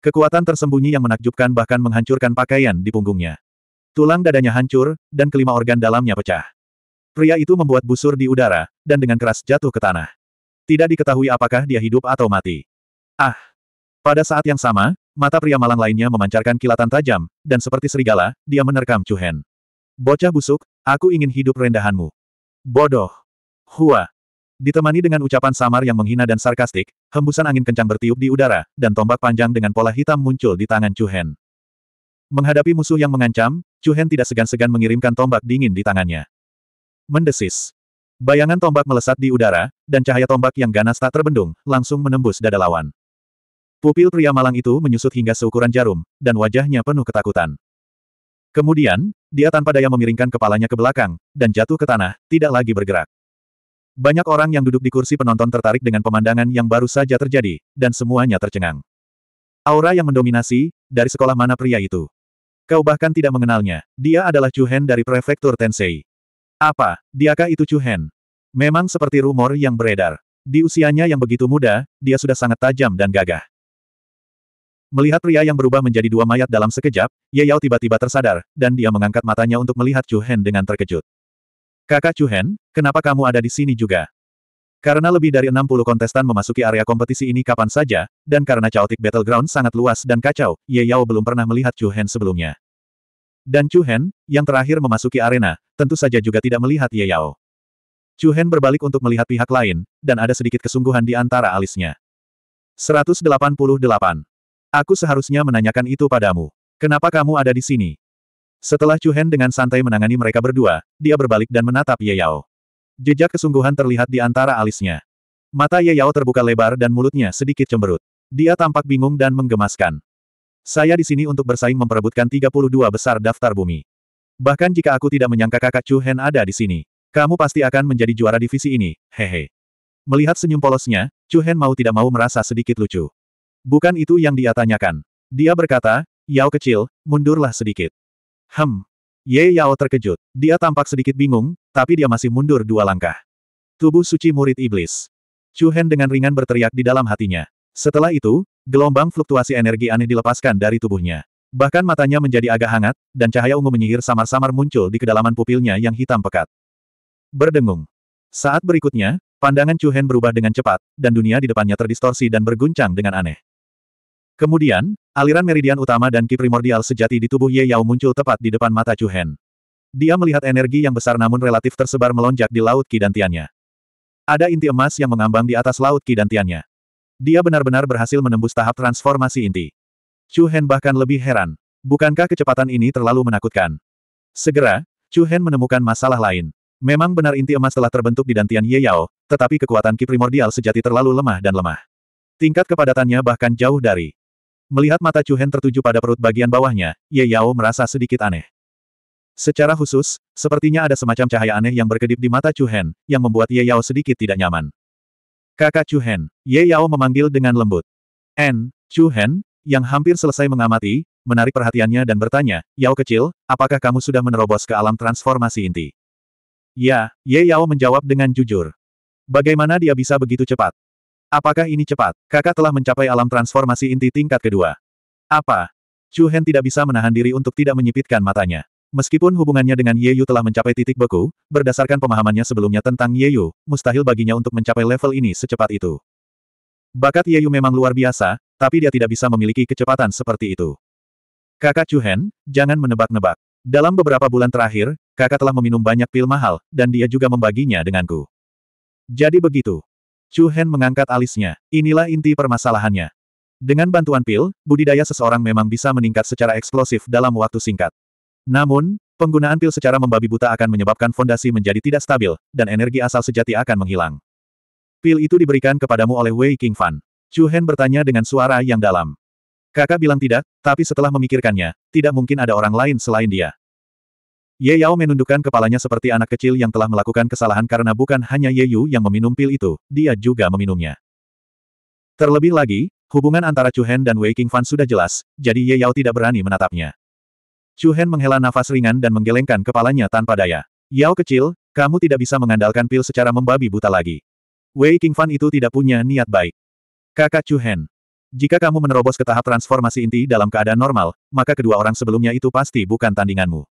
S1: Kekuatan tersembunyi yang menakjubkan bahkan menghancurkan pakaian di punggungnya. Tulang dadanya hancur, dan kelima organ dalamnya pecah. Pria itu membuat busur di udara, dan dengan keras jatuh ke tanah. Tidak diketahui apakah dia hidup atau mati. Ah! Pada saat yang sama, mata pria malang lainnya memancarkan kilatan tajam, dan seperti serigala, dia menerkam Chuhen. Bocah busuk, aku ingin hidup rendahanmu. Bodoh. Hua. Ditemani dengan ucapan samar yang menghina dan sarkastik, hembusan angin kencang bertiup di udara, dan tombak panjang dengan pola hitam muncul di tangan Chuhen. Menghadapi musuh yang mengancam, Chuhen tidak segan-segan mengirimkan tombak dingin di tangannya. Mendesis. Bayangan tombak melesat di udara, dan cahaya tombak yang ganas tak terbendung, langsung menembus dada lawan. Pupil pria malang itu menyusut hingga seukuran jarum, dan wajahnya penuh ketakutan. Kemudian, dia tanpa daya memiringkan kepalanya ke belakang, dan jatuh ke tanah, tidak lagi bergerak. Banyak orang yang duduk di kursi penonton tertarik dengan pemandangan yang baru saja terjadi, dan semuanya tercengang. Aura yang mendominasi, dari sekolah mana pria itu? Kau bahkan tidak mengenalnya, dia adalah Chu Hen dari Prefektur Tensei. Apa, diakah itu Chu Hen? Memang seperti rumor yang beredar. Di usianya yang begitu muda, dia sudah sangat tajam dan gagah. Melihat pria yang berubah menjadi dua mayat dalam sekejap, Ye Yao tiba-tiba tersadar, dan dia mengangkat matanya untuk melihat Chu Hen dengan terkejut. Kakak Chu Hen, kenapa kamu ada di sini juga? Karena lebih dari 60 kontestan memasuki area kompetisi ini kapan saja, dan karena chaotic battleground sangat luas dan kacau, Ye Yao belum pernah melihat Chu Hen sebelumnya. Dan Chu Hen, yang terakhir memasuki arena, tentu saja juga tidak melihat Ye Yao. Chu Hen berbalik untuk melihat pihak lain, dan ada sedikit kesungguhan di antara alisnya. 188 Aku seharusnya menanyakan itu padamu. Kenapa kamu ada di sini? Setelah Chu Hen dengan santai menangani mereka berdua, dia berbalik dan menatap Ye Yao. Jejak kesungguhan terlihat di antara alisnya. Mata Ye Yao terbuka lebar dan mulutnya sedikit cemberut. Dia tampak bingung dan menggemaskan. Saya di sini untuk bersaing memperebutkan 32 besar daftar bumi. Bahkan jika aku tidak menyangka kakak Chu Hen ada di sini, kamu pasti akan menjadi juara divisi ini, hehe. Melihat senyum polosnya, Chu Hen mau tidak mau merasa sedikit lucu. Bukan itu yang dia tanyakan. Dia berkata, Yao kecil, mundurlah sedikit. Hem. Ye Yao terkejut. Dia tampak sedikit bingung, tapi dia masih mundur dua langkah. Tubuh suci murid iblis. Chu Hen dengan ringan berteriak di dalam hatinya. Setelah itu, gelombang fluktuasi energi aneh dilepaskan dari tubuhnya. Bahkan matanya menjadi agak hangat, dan cahaya ungu menyihir samar-samar muncul di kedalaman pupilnya yang hitam pekat. Berdengung. Saat berikutnya, pandangan Chu Hen berubah dengan cepat, dan dunia di depannya terdistorsi dan berguncang dengan aneh. Kemudian, aliran meridian utama dan ki primordial sejati di tubuh Ye Yao muncul tepat di depan mata Chu Hen. Dia melihat energi yang besar namun relatif tersebar melonjak di laut ki dan tiannya. Ada inti emas yang mengambang di atas laut ki dan tiannya. Dia benar-benar berhasil menembus tahap transformasi inti. Chu Hen bahkan lebih heran. Bukankah kecepatan ini terlalu menakutkan? Segera, Chu Hen menemukan masalah lain. Memang benar inti emas telah terbentuk di dantian Ye Yao, tetapi kekuatan ki primordial sejati terlalu lemah dan lemah. Tingkat kepadatannya bahkan jauh dari Melihat mata Chu Hen tertuju pada perut bagian bawahnya, Ye Yao merasa sedikit aneh. Secara khusus, sepertinya ada semacam cahaya aneh yang berkedip di mata Chu Hen, yang membuat Ye Yao sedikit tidak nyaman. Kakak Chu Hen, Ye Yao memanggil dengan lembut. N, Hen, yang hampir selesai mengamati, menarik perhatiannya dan bertanya, Yao kecil, apakah kamu sudah menerobos ke alam transformasi inti? Ya, Ye Yao menjawab dengan jujur. Bagaimana dia bisa begitu cepat? Apakah ini cepat? Kakak telah mencapai alam transformasi inti tingkat kedua. Apa? Chu Hen tidak bisa menahan diri untuk tidak menyipitkan matanya. Meskipun hubungannya dengan Ye Yu telah mencapai titik beku, berdasarkan pemahamannya sebelumnya tentang Ye Yu, mustahil baginya untuk mencapai level ini secepat itu. Bakat Ye Yu memang luar biasa, tapi dia tidak bisa memiliki kecepatan seperti itu. Kakak Chu Hen, jangan menebak-nebak. Dalam beberapa bulan terakhir, kakak telah meminum banyak pil mahal, dan dia juga membaginya denganku. Jadi begitu. Chu Hen mengangkat alisnya. Inilah inti permasalahannya. Dengan bantuan pil, budidaya seseorang memang bisa meningkat secara eksplosif dalam waktu singkat. Namun, penggunaan pil secara membabi buta akan menyebabkan fondasi menjadi tidak stabil, dan energi asal sejati akan menghilang. Pil itu diberikan kepadamu oleh Wei King Fan. Chu Hen bertanya dengan suara yang dalam. Kakak bilang tidak, tapi setelah memikirkannya, tidak mungkin ada orang lain selain dia. Ye Yao menundukkan kepalanya seperti anak kecil yang telah melakukan kesalahan karena bukan hanya Ye Yu yang meminum pil itu, dia juga meminumnya. Terlebih lagi, hubungan antara Chu Hen dan Wei King Fan sudah jelas, jadi Ye Yao tidak berani menatapnya. Chu Hen menghela nafas ringan dan menggelengkan kepalanya tanpa daya. Yao kecil, kamu tidak bisa mengandalkan pil secara membabi buta lagi. Wei King Fan itu tidak punya niat baik. Kakak Chu Hen, jika kamu menerobos ke tahap transformasi inti dalam keadaan normal, maka kedua orang sebelumnya itu pasti bukan tandinganmu.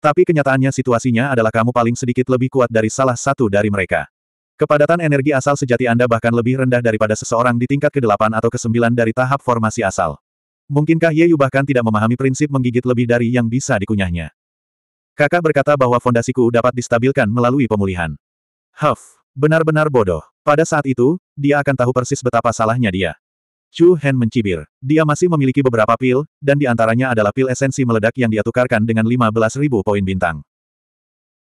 S1: Tapi kenyataannya situasinya adalah kamu paling sedikit lebih kuat dari salah satu dari mereka. Kepadatan energi asal sejati Anda bahkan lebih rendah daripada seseorang di tingkat ke-8 atau ke-9 dari tahap formasi asal. Mungkinkah Ye Yu bahkan tidak memahami prinsip menggigit lebih dari yang bisa dikunyahnya? Kakak berkata bahwa fondasiku dapat distabilkan melalui pemulihan. Huff, benar-benar bodoh. Pada saat itu, dia akan tahu persis betapa salahnya dia. Chu Hen mencibir. Dia masih memiliki beberapa pil, dan di antaranya adalah pil esensi meledak yang dia tukarkan dengan 15.000 poin bintang.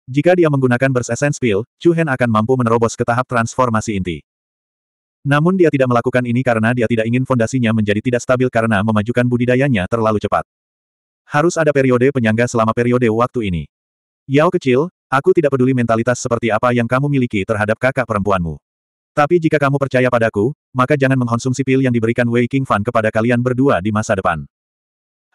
S1: Jika dia menggunakan Burst Essence Pill, Chu Hen akan mampu menerobos ke tahap transformasi inti. Namun dia tidak melakukan ini karena dia tidak ingin fondasinya menjadi tidak stabil karena memajukan budidayanya terlalu cepat. Harus ada periode penyangga selama periode waktu ini. Yao kecil, aku tidak peduli mentalitas seperti apa yang kamu miliki terhadap kakak perempuanmu. Tapi jika kamu percaya padaku, maka jangan mengkonsumsi pil yang diberikan Wei King Fan kepada kalian berdua di masa depan.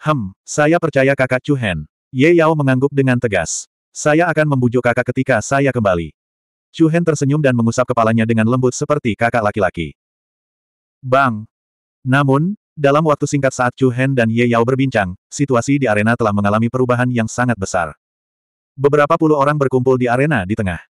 S1: Hem, saya percaya kakak Chu Hen. Ye Yao mengangguk dengan tegas. Saya akan membujuk kakak ketika saya kembali. Chu Hen tersenyum dan mengusap kepalanya dengan lembut seperti kakak laki-laki. Bang! Namun, dalam waktu singkat saat Chu Hen dan Ye Yao berbincang, situasi di arena telah mengalami perubahan yang sangat besar. Beberapa puluh orang berkumpul di arena di tengah.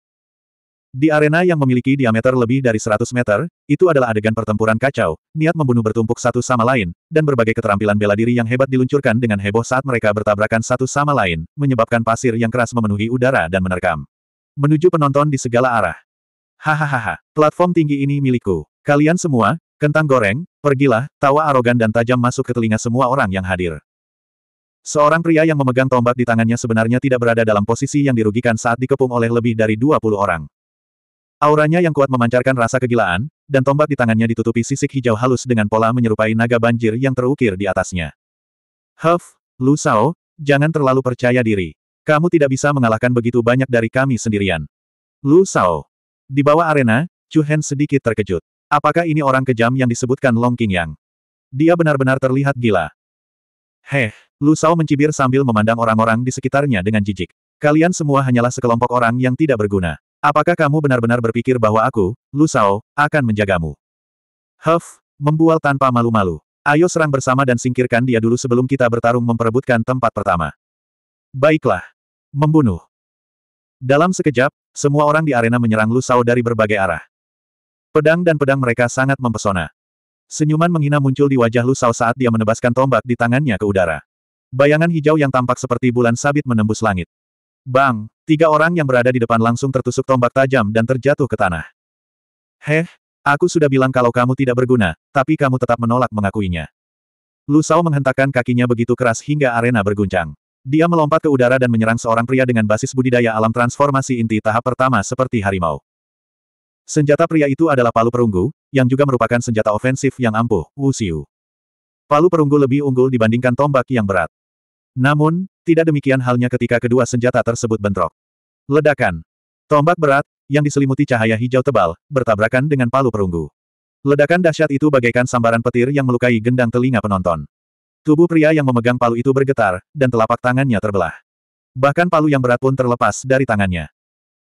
S1: Di arena yang memiliki diameter lebih dari 100 meter, itu adalah adegan pertempuran kacau, niat membunuh bertumpuk satu sama lain, dan berbagai keterampilan bela diri yang hebat diluncurkan dengan heboh saat mereka bertabrakan satu sama lain, menyebabkan pasir yang keras memenuhi udara dan menerkam. Menuju penonton di segala arah. Hahaha, platform tinggi ini milikku. Kalian semua, kentang goreng, pergilah, tawa arogan dan tajam masuk ke telinga semua orang yang hadir. Seorang pria yang memegang tombak di tangannya sebenarnya tidak berada dalam posisi yang dirugikan saat dikepung oleh lebih dari 20 orang. Auranya yang kuat memancarkan rasa kegilaan, dan tombak di tangannya ditutupi sisik hijau halus dengan pola menyerupai naga banjir yang terukir di atasnya. Huff, Lu Sao, jangan terlalu percaya diri. Kamu tidak bisa mengalahkan begitu banyak dari kami sendirian. Lu Sao. Di bawah arena, Chu Hen sedikit terkejut. Apakah ini orang kejam yang disebutkan Long King Yang? Dia benar-benar terlihat gila. Heh, Lu Sao mencibir sambil memandang orang-orang di sekitarnya dengan jijik. Kalian semua hanyalah sekelompok orang yang tidak berguna. Apakah kamu benar-benar berpikir bahwa aku, Lu Sao, akan menjagamu? Huff, membual tanpa malu-malu. Ayo serang bersama dan singkirkan dia dulu sebelum kita bertarung memperebutkan tempat pertama. Baiklah. Membunuh. Dalam sekejap, semua orang di arena menyerang Lu Sao dari berbagai arah. Pedang dan pedang mereka sangat mempesona. Senyuman menghina muncul di wajah Lu Sao saat dia menebaskan tombak di tangannya ke udara. Bayangan hijau yang tampak seperti bulan sabit menembus langit. Bang! Tiga orang yang berada di depan langsung tertusuk tombak tajam dan terjatuh ke tanah. Heh, aku sudah bilang kalau kamu tidak berguna, tapi kamu tetap menolak mengakuinya. Lu Sao menghentakkan kakinya begitu keras hingga arena berguncang. Dia melompat ke udara dan menyerang seorang pria dengan basis budidaya alam transformasi inti tahap pertama seperti harimau. Senjata pria itu adalah palu perunggu, yang juga merupakan senjata ofensif yang ampuh, Wu Palu perunggu lebih unggul dibandingkan tombak yang berat. Namun, tidak demikian halnya ketika kedua senjata tersebut bentrok. Ledakan. Tombak berat, yang diselimuti cahaya hijau tebal, bertabrakan dengan palu perunggu. Ledakan dahsyat itu bagaikan sambaran petir yang melukai gendang telinga penonton. Tubuh pria yang memegang palu itu bergetar, dan telapak tangannya terbelah. Bahkan palu yang berat pun terlepas dari tangannya.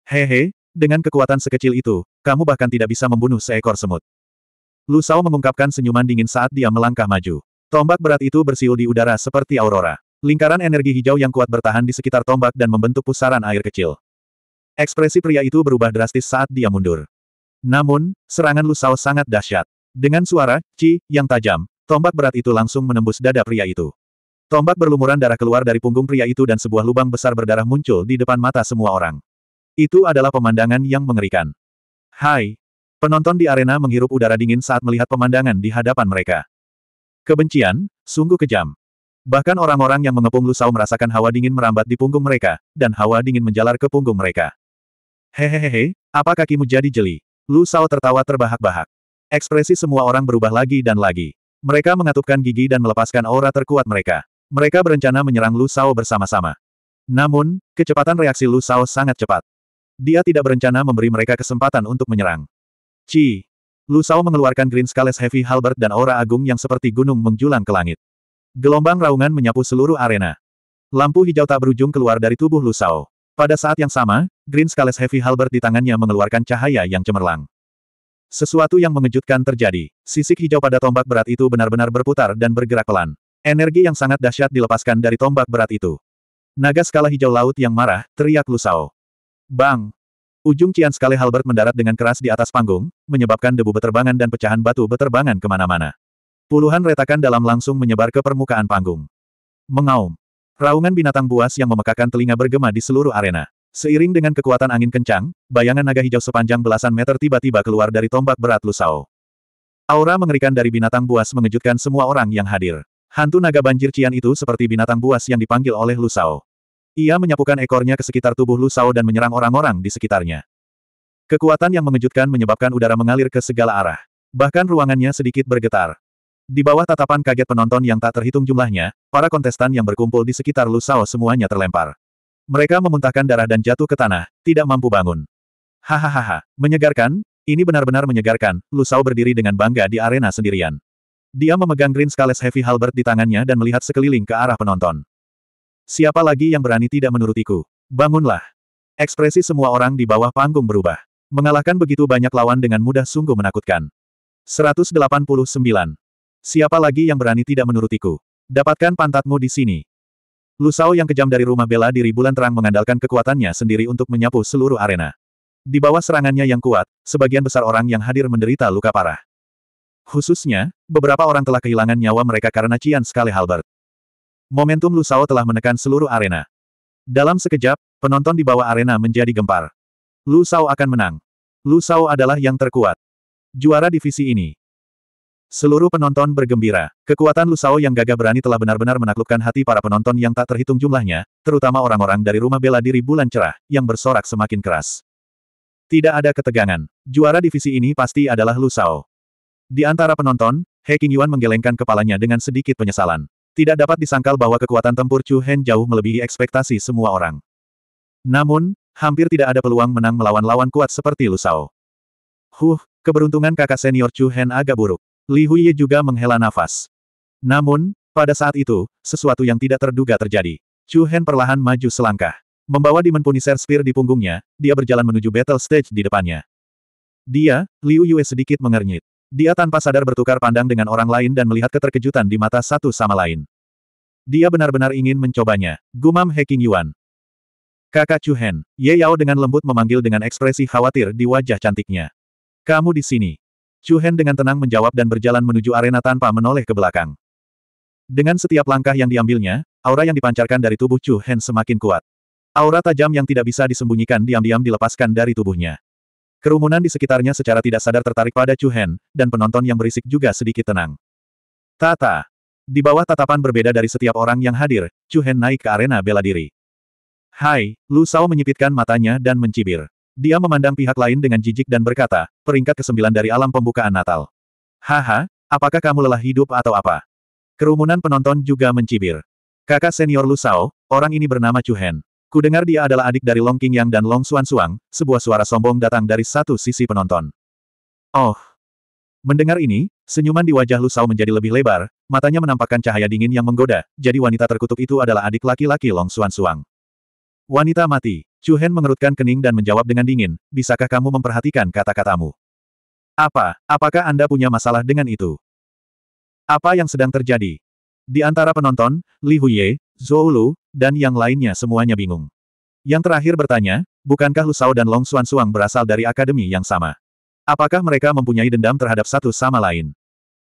S1: Hehe, dengan kekuatan sekecil itu, kamu bahkan tidak bisa membunuh seekor semut. Lu mengungkapkan senyuman dingin saat dia melangkah maju. Tombak berat itu bersiul di udara seperti aurora. Lingkaran energi hijau yang kuat bertahan di sekitar tombak dan membentuk pusaran air kecil. Ekspresi pria itu berubah drastis saat dia mundur. Namun, serangan Lusao sangat dahsyat. Dengan suara, ci, yang tajam, tombak berat itu langsung menembus dada pria itu. Tombak berlumuran darah keluar dari punggung pria itu dan sebuah lubang besar berdarah muncul di depan mata semua orang. Itu adalah pemandangan yang mengerikan. Hai! Penonton di arena menghirup udara dingin saat melihat pemandangan di hadapan mereka. Kebencian, sungguh kejam. Bahkan orang-orang yang mengepung Lusau merasakan hawa dingin merambat di punggung mereka, dan hawa dingin menjalar ke punggung mereka. Hehehehe, apa kakimu jadi jeli? Lusau tertawa terbahak-bahak. Ekspresi semua orang berubah lagi dan lagi. Mereka mengatupkan gigi dan melepaskan aura terkuat mereka. Mereka berencana menyerang Lusau bersama-sama. Namun, kecepatan reaksi Lusau sangat cepat. Dia tidak berencana memberi mereka kesempatan untuk menyerang. Ci! Lusau mengeluarkan Green Scales Heavy Halbert dan aura agung yang seperti gunung menjulang ke langit. Gelombang raungan menyapu seluruh arena. Lampu hijau tak berujung keluar dari tubuh Lusao. Pada saat yang sama, Green Scales Heavy Halbert di tangannya mengeluarkan cahaya yang cemerlang. Sesuatu yang mengejutkan terjadi. Sisik hijau pada tombak berat itu benar-benar berputar dan bergerak pelan. Energi yang sangat dahsyat dilepaskan dari tombak berat itu. Naga skala hijau laut yang marah, teriak Lusao. Bang! Ujung Cian skala Halbert mendarat dengan keras di atas panggung, menyebabkan debu beterbangan dan pecahan batu beterbangan kemana-mana. Puluhan retakan dalam langsung menyebar ke permukaan panggung. Mengaum. Raungan binatang buas yang memekakan telinga bergema di seluruh arena. Seiring dengan kekuatan angin kencang, bayangan naga hijau sepanjang belasan meter tiba-tiba keluar dari tombak berat Lusao. Aura mengerikan dari binatang buas mengejutkan semua orang yang hadir. Hantu naga banjir Cian itu seperti binatang buas yang dipanggil oleh Lusao. Ia menyapukan ekornya ke sekitar tubuh Lusao dan menyerang orang-orang di sekitarnya. Kekuatan yang mengejutkan menyebabkan udara mengalir ke segala arah. Bahkan ruangannya sedikit bergetar. Di bawah tatapan kaget penonton yang tak terhitung jumlahnya, para kontestan yang berkumpul di sekitar Lusao semuanya terlempar. Mereka memuntahkan darah dan jatuh ke tanah, tidak mampu bangun. Hahaha, menyegarkan, ini benar-benar menyegarkan, Lusao berdiri dengan bangga di arena sendirian. Dia memegang Green Scales Heavy Halberd di tangannya dan melihat sekeliling ke arah penonton. Siapa lagi yang berani tidak menurutiku? Bangunlah. Ekspresi semua orang di bawah panggung berubah. Mengalahkan begitu banyak lawan dengan mudah sungguh menakutkan. 189. Siapa lagi yang berani tidak menurutiku? Dapatkan pantatmu di sini. Lusao yang kejam dari rumah bela diri bulan terang mengandalkan kekuatannya sendiri untuk menyapu seluruh arena. Di bawah serangannya yang kuat, sebagian besar orang yang hadir menderita luka parah. Khususnya, beberapa orang telah kehilangan nyawa mereka karena Cian sekali Halbert. Momentum Lusao telah menekan seluruh arena. Dalam sekejap, penonton di bawah arena menjadi gempar. Lusao akan menang. Lusao adalah yang terkuat. Juara divisi ini. Seluruh penonton bergembira. Kekuatan Lusao yang gagah berani telah benar-benar menaklukkan hati para penonton yang tak terhitung jumlahnya, terutama orang-orang dari rumah bela diri bulan cerah, yang bersorak semakin keras. Tidak ada ketegangan. Juara divisi ini pasti adalah Lusao. Di antara penonton, He Yuan menggelengkan kepalanya dengan sedikit penyesalan. Tidak dapat disangkal bahwa kekuatan tempur Chu Hen jauh melebihi ekspektasi semua orang. Namun, hampir tidak ada peluang menang melawan lawan kuat seperti Lusao. Huh, keberuntungan kakak senior Chu Hen agak buruk. Li Huiye juga menghela nafas. Namun, pada saat itu, sesuatu yang tidak terduga terjadi. Chu Hen perlahan maju selangkah. Membawa Demon Punisher Spear di punggungnya, dia berjalan menuju battle stage di depannya. Dia, Liu Yue sedikit mengernyit. Dia tanpa sadar bertukar pandang dengan orang lain dan melihat keterkejutan di mata satu sama lain. Dia benar-benar ingin mencobanya. Gumam Heking Yuan. Kakak Chu Hen, Ye Yao dengan lembut memanggil dengan ekspresi khawatir di wajah cantiknya. Kamu di sini. Chu Hen dengan tenang menjawab dan berjalan menuju arena tanpa menoleh ke belakang. Dengan setiap langkah yang diambilnya, aura yang dipancarkan dari tubuh Chu Hen semakin kuat. Aura tajam yang tidak bisa disembunyikan diam-diam dilepaskan dari tubuhnya. Kerumunan di sekitarnya secara tidak sadar tertarik pada Chu Hen, dan penonton yang berisik juga sedikit tenang. Tata. Di bawah tatapan berbeda dari setiap orang yang hadir, Chu Hen naik ke arena bela diri. Hai, Lu Sao menyipitkan matanya dan mencibir. Dia memandang pihak lain dengan jijik dan berkata, peringkat kesembilan dari alam pembukaan Natal. Haha, apakah kamu lelah hidup atau apa? Kerumunan penonton juga mencibir. Kakak senior Lu Sao, orang ini bernama Chu Hen. dengar dia adalah adik dari Long King Yang dan Long Xuan Suang, sebuah suara sombong datang dari satu sisi penonton. Oh. Mendengar ini, senyuman di wajah Lu Sao menjadi lebih lebar, matanya menampakkan cahaya dingin yang menggoda, jadi wanita terkutuk itu adalah adik laki-laki Long Xuan Suang. Wanita mati. Chu Hen mengerutkan kening dan menjawab dengan dingin, bisakah kamu memperhatikan kata-katamu? Apa, apakah Anda punya masalah dengan itu? Apa yang sedang terjadi? Di antara penonton, Li Huye, Zhou Lu, dan yang lainnya semuanya bingung. Yang terakhir bertanya, bukankah Lu Sao dan Long Xuan Suang berasal dari akademi yang sama? Apakah mereka mempunyai dendam terhadap satu sama lain?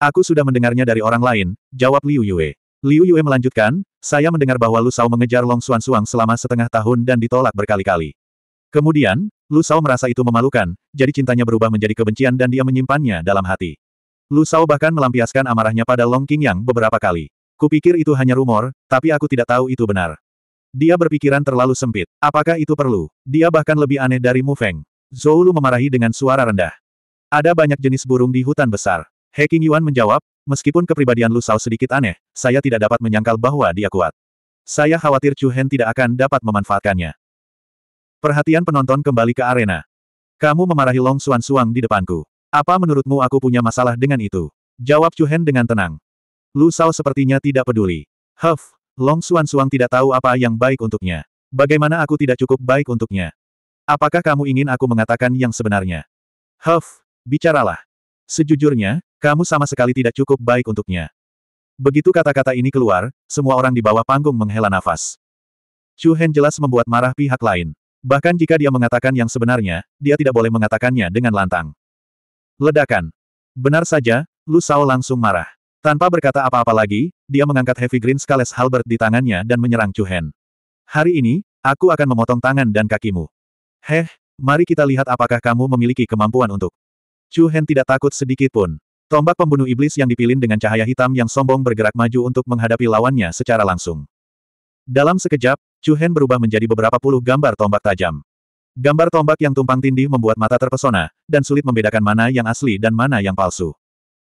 S1: Aku sudah mendengarnya dari orang lain, jawab Liu Yue. Liu Yue melanjutkan, saya mendengar bahwa Lu Sao mengejar Long Xuan Suang selama setengah tahun dan ditolak berkali-kali. Kemudian, Lu Sao merasa itu memalukan, jadi cintanya berubah menjadi kebencian dan dia menyimpannya dalam hati. Lu Sao bahkan melampiaskan amarahnya pada Long King Yang beberapa kali. Kupikir itu hanya rumor, tapi aku tidak tahu itu benar. Dia berpikiran terlalu sempit. Apakah itu perlu? Dia bahkan lebih aneh dari Mu Feng. Zhou Lu memarahi dengan suara rendah. Ada banyak jenis burung di hutan besar. He Qingyuan menjawab, Meskipun kepribadian Lu Sao sedikit aneh, saya tidak dapat menyangkal bahwa dia kuat. Saya khawatir Chu Hen tidak akan dapat memanfaatkannya. Perhatian penonton kembali ke arena. Kamu memarahi Long Suan Suang di depanku. Apa menurutmu aku punya masalah dengan itu? Jawab Chu Hen dengan tenang. Lu Sao sepertinya tidak peduli. Huff, Long Suan Suang tidak tahu apa yang baik untuknya. Bagaimana aku tidak cukup baik untuknya? Apakah kamu ingin aku mengatakan yang sebenarnya? Huff, bicaralah. Sejujurnya, kamu sama sekali tidak cukup baik untuknya. Begitu kata-kata ini keluar, semua orang di bawah panggung menghela nafas. Chu Hen jelas membuat marah pihak lain. Bahkan jika dia mengatakan yang sebenarnya, dia tidak boleh mengatakannya dengan lantang. Ledakan. Benar saja, Lu Sao langsung marah. Tanpa berkata apa-apa lagi, dia mengangkat Heavy Green Scales Halberd di tangannya dan menyerang Chu Hen. Hari ini, aku akan memotong tangan dan kakimu. Heh, mari kita lihat apakah kamu memiliki kemampuan untuk Chu Hen tidak takut sedikit pun. Tombak pembunuh iblis yang dipilin dengan cahaya hitam yang sombong bergerak maju untuk menghadapi lawannya secara langsung. Dalam sekejap, Chu Hen berubah menjadi beberapa puluh gambar tombak tajam. Gambar tombak yang tumpang tindih membuat mata terpesona, dan sulit membedakan mana yang asli dan mana yang palsu.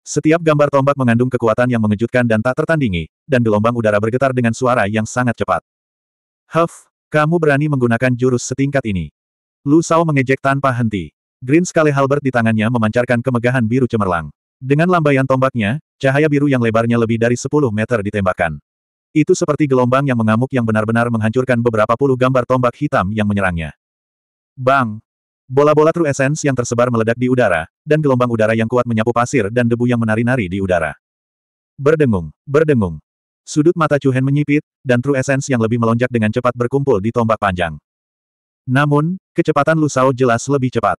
S1: Setiap gambar tombak mengandung kekuatan yang mengejutkan dan tak tertandingi, dan gelombang udara bergetar dengan suara yang sangat cepat. Huff, kamu berani menggunakan jurus setingkat ini. Lu Sao mengejek tanpa henti. Green Scale halbert di tangannya memancarkan kemegahan biru cemerlang. Dengan lambaian tombaknya, cahaya biru yang lebarnya lebih dari 10 meter ditembakkan. Itu seperti gelombang yang mengamuk yang benar-benar menghancurkan beberapa puluh gambar tombak hitam yang menyerangnya. Bang! Bola-bola True Essence yang tersebar meledak di udara, dan gelombang udara yang kuat menyapu pasir dan debu yang menari-nari di udara. Berdengung, berdengung. Sudut mata Chuhen menyipit, dan True Essence yang lebih melonjak dengan cepat berkumpul di tombak panjang. Namun, kecepatan Lusao jelas lebih cepat.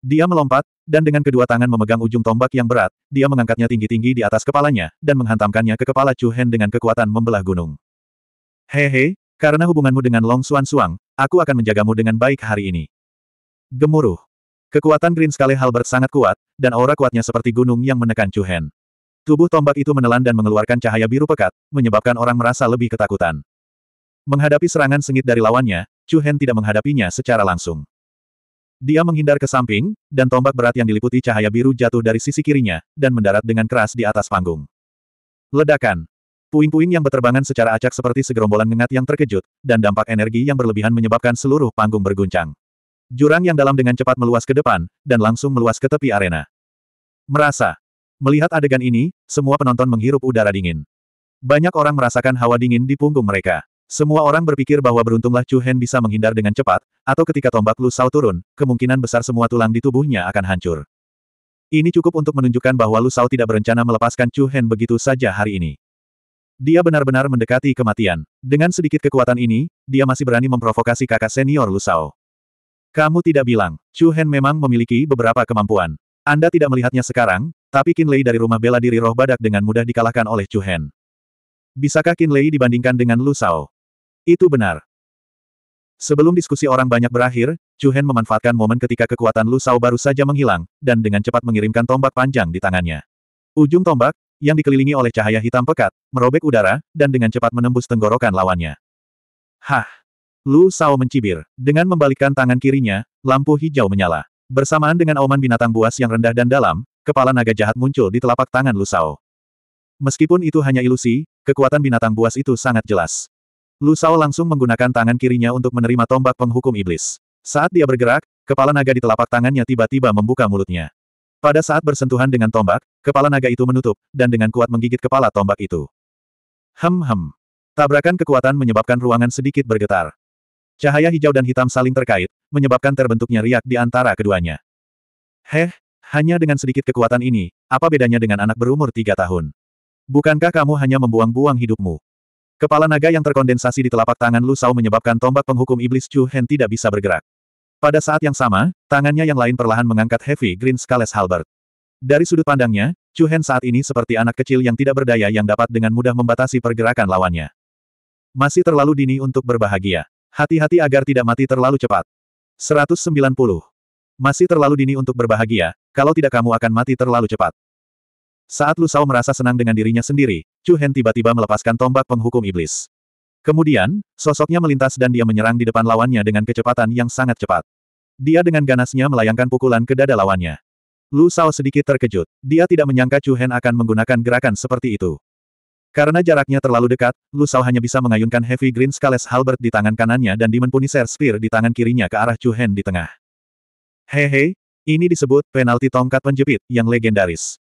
S1: Dia melompat, dan dengan kedua tangan memegang ujung tombak yang berat, dia mengangkatnya tinggi-tinggi di atas kepalanya, dan menghantamkannya ke kepala Chu Hen dengan kekuatan membelah gunung. Hehe, karena hubunganmu dengan Long Xuan Suang, aku akan menjagamu dengan baik hari ini. Gemuruh. Kekuatan Green Scale Halbert sangat kuat, dan aura kuatnya seperti gunung yang menekan Chu Hen. Tubuh tombak itu menelan dan mengeluarkan cahaya biru pekat, menyebabkan orang merasa lebih ketakutan. Menghadapi serangan sengit dari lawannya, Chu Hen tidak menghadapinya secara langsung. Dia menghindar ke samping, dan tombak berat yang diliputi cahaya biru jatuh dari sisi kirinya, dan mendarat dengan keras di atas panggung. Ledakan. Puing-puing yang berterbangan secara acak seperti segerombolan ngengat yang terkejut, dan dampak energi yang berlebihan menyebabkan seluruh panggung berguncang. Jurang yang dalam dengan cepat meluas ke depan, dan langsung meluas ke tepi arena. Merasa. Melihat adegan ini, semua penonton menghirup udara dingin. Banyak orang merasakan hawa dingin di punggung mereka. Semua orang berpikir bahwa beruntunglah Chu Hen bisa menghindar dengan cepat, atau ketika tombak Lu Sao turun, kemungkinan besar semua tulang di tubuhnya akan hancur. Ini cukup untuk menunjukkan bahwa Lu Sao tidak berencana melepaskan Chu Hen begitu saja hari ini. Dia benar-benar mendekati kematian. Dengan sedikit kekuatan ini, dia masih berani memprovokasi kakak senior Lu Sao. Kamu tidak bilang, Chu Hen memang memiliki beberapa kemampuan. Anda tidak melihatnya sekarang, tapi Lei dari rumah bela diri roh badak dengan mudah dikalahkan oleh Chu Hen. Bisakah Lei dibandingkan dengan Lu Sao? Itu benar. Sebelum diskusi orang banyak berakhir, Chu Hen memanfaatkan momen ketika kekuatan Lu Sao baru saja menghilang, dan dengan cepat mengirimkan tombak panjang di tangannya. Ujung tombak, yang dikelilingi oleh cahaya hitam pekat, merobek udara, dan dengan cepat menembus tenggorokan lawannya. Hah! Lu Sao mencibir. Dengan membalikkan tangan kirinya, lampu hijau menyala. Bersamaan dengan auman binatang buas yang rendah dan dalam, kepala naga jahat muncul di telapak tangan Lu Sao. Meskipun itu hanya ilusi, kekuatan binatang buas itu sangat jelas. Lu Sao langsung menggunakan tangan kirinya untuk menerima tombak penghukum iblis. Saat dia bergerak, kepala naga di telapak tangannya tiba-tiba membuka mulutnya. Pada saat bersentuhan dengan tombak, kepala naga itu menutup, dan dengan kuat menggigit kepala tombak itu. Hem-hem. Tabrakan kekuatan menyebabkan ruangan sedikit bergetar. Cahaya hijau dan hitam saling terkait, menyebabkan terbentuknya riak di antara keduanya. Heh, hanya dengan sedikit kekuatan ini, apa bedanya dengan anak berumur tiga tahun? Bukankah kamu hanya membuang-buang hidupmu? Kepala naga yang terkondensasi di telapak tangan Lu Sao menyebabkan tombak penghukum iblis Chu Hen tidak bisa bergerak. Pada saat yang sama, tangannya yang lain perlahan mengangkat Heavy Green Scales Halberd. Dari sudut pandangnya, Chu Hen saat ini seperti anak kecil yang tidak berdaya yang dapat dengan mudah membatasi pergerakan lawannya. Masih terlalu dini untuk berbahagia. Hati-hati agar tidak mati terlalu cepat. 190. Masih terlalu dini untuk berbahagia, kalau tidak kamu akan mati terlalu cepat. Saat Lu Sao merasa senang dengan dirinya sendiri, Chu Hen tiba-tiba melepaskan tombak penghukum iblis. Kemudian, sosoknya melintas dan dia menyerang di depan lawannya dengan kecepatan yang sangat cepat. Dia dengan ganasnya melayangkan pukulan ke dada lawannya. Lu Sao sedikit terkejut. Dia tidak menyangka Chu Hen akan menggunakan gerakan seperti itu. Karena jaraknya terlalu dekat, Lu Sao hanya bisa mengayunkan Heavy Green Scales Halbert di tangan kanannya dan Demon Punisher Spear di tangan kirinya ke arah Chu Hen di tengah. Hehe, ini disebut penalti tongkat penjepit yang legendaris.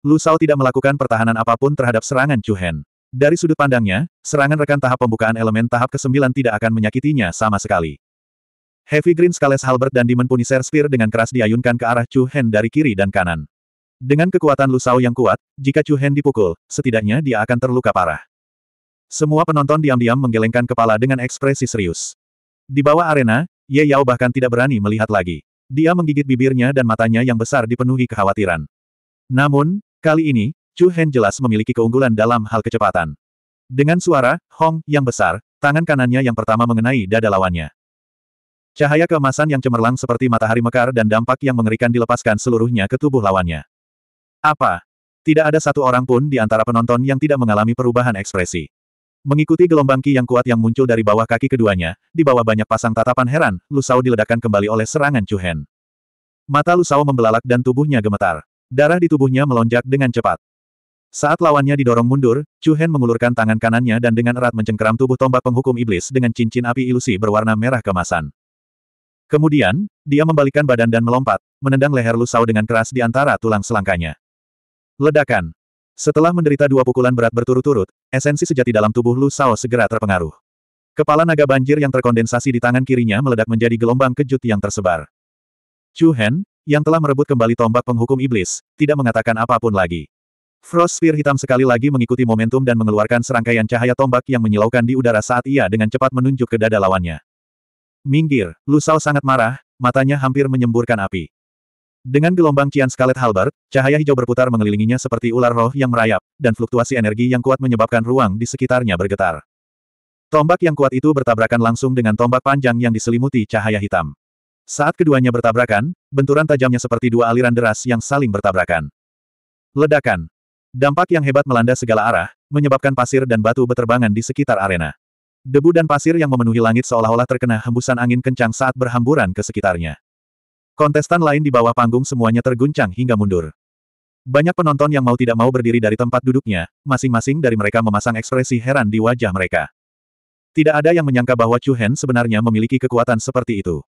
S1: Lu Shao tidak melakukan pertahanan apapun terhadap serangan Chu Hen. Dari sudut pandangnya, serangan rekan tahap pembukaan elemen tahap ke-9 tidak akan menyakitinya sama sekali. Heavy Green Scales Halbert dan Demon Punisher Spear dengan keras diayunkan ke arah Chu Hen dari kiri dan kanan. Dengan kekuatan Lu Shao yang kuat, jika Chu Hen dipukul, setidaknya dia akan terluka parah. Semua penonton diam-diam menggelengkan kepala dengan ekspresi serius. Di bawah arena, Ye Yao bahkan tidak berani melihat lagi. Dia menggigit bibirnya dan matanya yang besar dipenuhi kekhawatiran. Namun, Kali ini, Chu Hen jelas memiliki keunggulan dalam hal kecepatan. Dengan suara, Hong, yang besar, tangan kanannya yang pertama mengenai dada lawannya. Cahaya keemasan yang cemerlang seperti matahari mekar dan dampak yang mengerikan dilepaskan seluruhnya ke tubuh lawannya. Apa? Tidak ada satu orang pun di antara penonton yang tidak mengalami perubahan ekspresi. Mengikuti gelombang ki yang kuat yang muncul dari bawah kaki keduanya, di bawah banyak pasang tatapan heran, Lusau diledakkan kembali oleh serangan Chu Hen. Mata Lusau membelalak dan tubuhnya gemetar. Darah di tubuhnya melonjak dengan cepat. Saat lawannya didorong mundur, Chu Hen mengulurkan tangan kanannya dan dengan erat mencengkeram tubuh tombak penghukum iblis dengan cincin api ilusi berwarna merah kemasan. Kemudian, dia membalikkan badan dan melompat, menendang leher Lusau dengan keras di antara tulang selangkanya. Ledakan. Setelah menderita dua pukulan berat berturut-turut, esensi sejati dalam tubuh Lu Sao segera terpengaruh. Kepala naga banjir yang terkondensasi di tangan kirinya meledak menjadi gelombang kejut yang tersebar. Chu Hen, yang telah merebut kembali tombak penghukum iblis, tidak mengatakan apapun lagi. Frost Spear hitam sekali lagi mengikuti momentum dan mengeluarkan serangkaian cahaya tombak yang menyilaukan di udara saat ia dengan cepat menunjuk ke dada lawannya. Minggir, Lusau sangat marah, matanya hampir menyemburkan api. Dengan gelombang kian Scarlet Halbert, cahaya hijau berputar mengelilinginya seperti ular roh yang merayap, dan fluktuasi energi yang kuat menyebabkan ruang di sekitarnya bergetar. Tombak yang kuat itu bertabrakan langsung dengan tombak panjang yang diselimuti cahaya hitam. Saat keduanya bertabrakan, benturan tajamnya seperti dua aliran deras yang saling bertabrakan. Ledakan. Dampak yang hebat melanda segala arah, menyebabkan pasir dan batu beterbangan di sekitar arena. Debu dan pasir yang memenuhi langit seolah-olah terkena hembusan angin kencang saat berhamburan ke sekitarnya. Kontestan lain di bawah panggung semuanya terguncang hingga mundur. Banyak penonton yang mau tidak mau berdiri dari tempat duduknya, masing-masing dari mereka memasang ekspresi heran di wajah mereka. Tidak ada yang menyangka bahwa Chu Hen sebenarnya memiliki kekuatan seperti itu.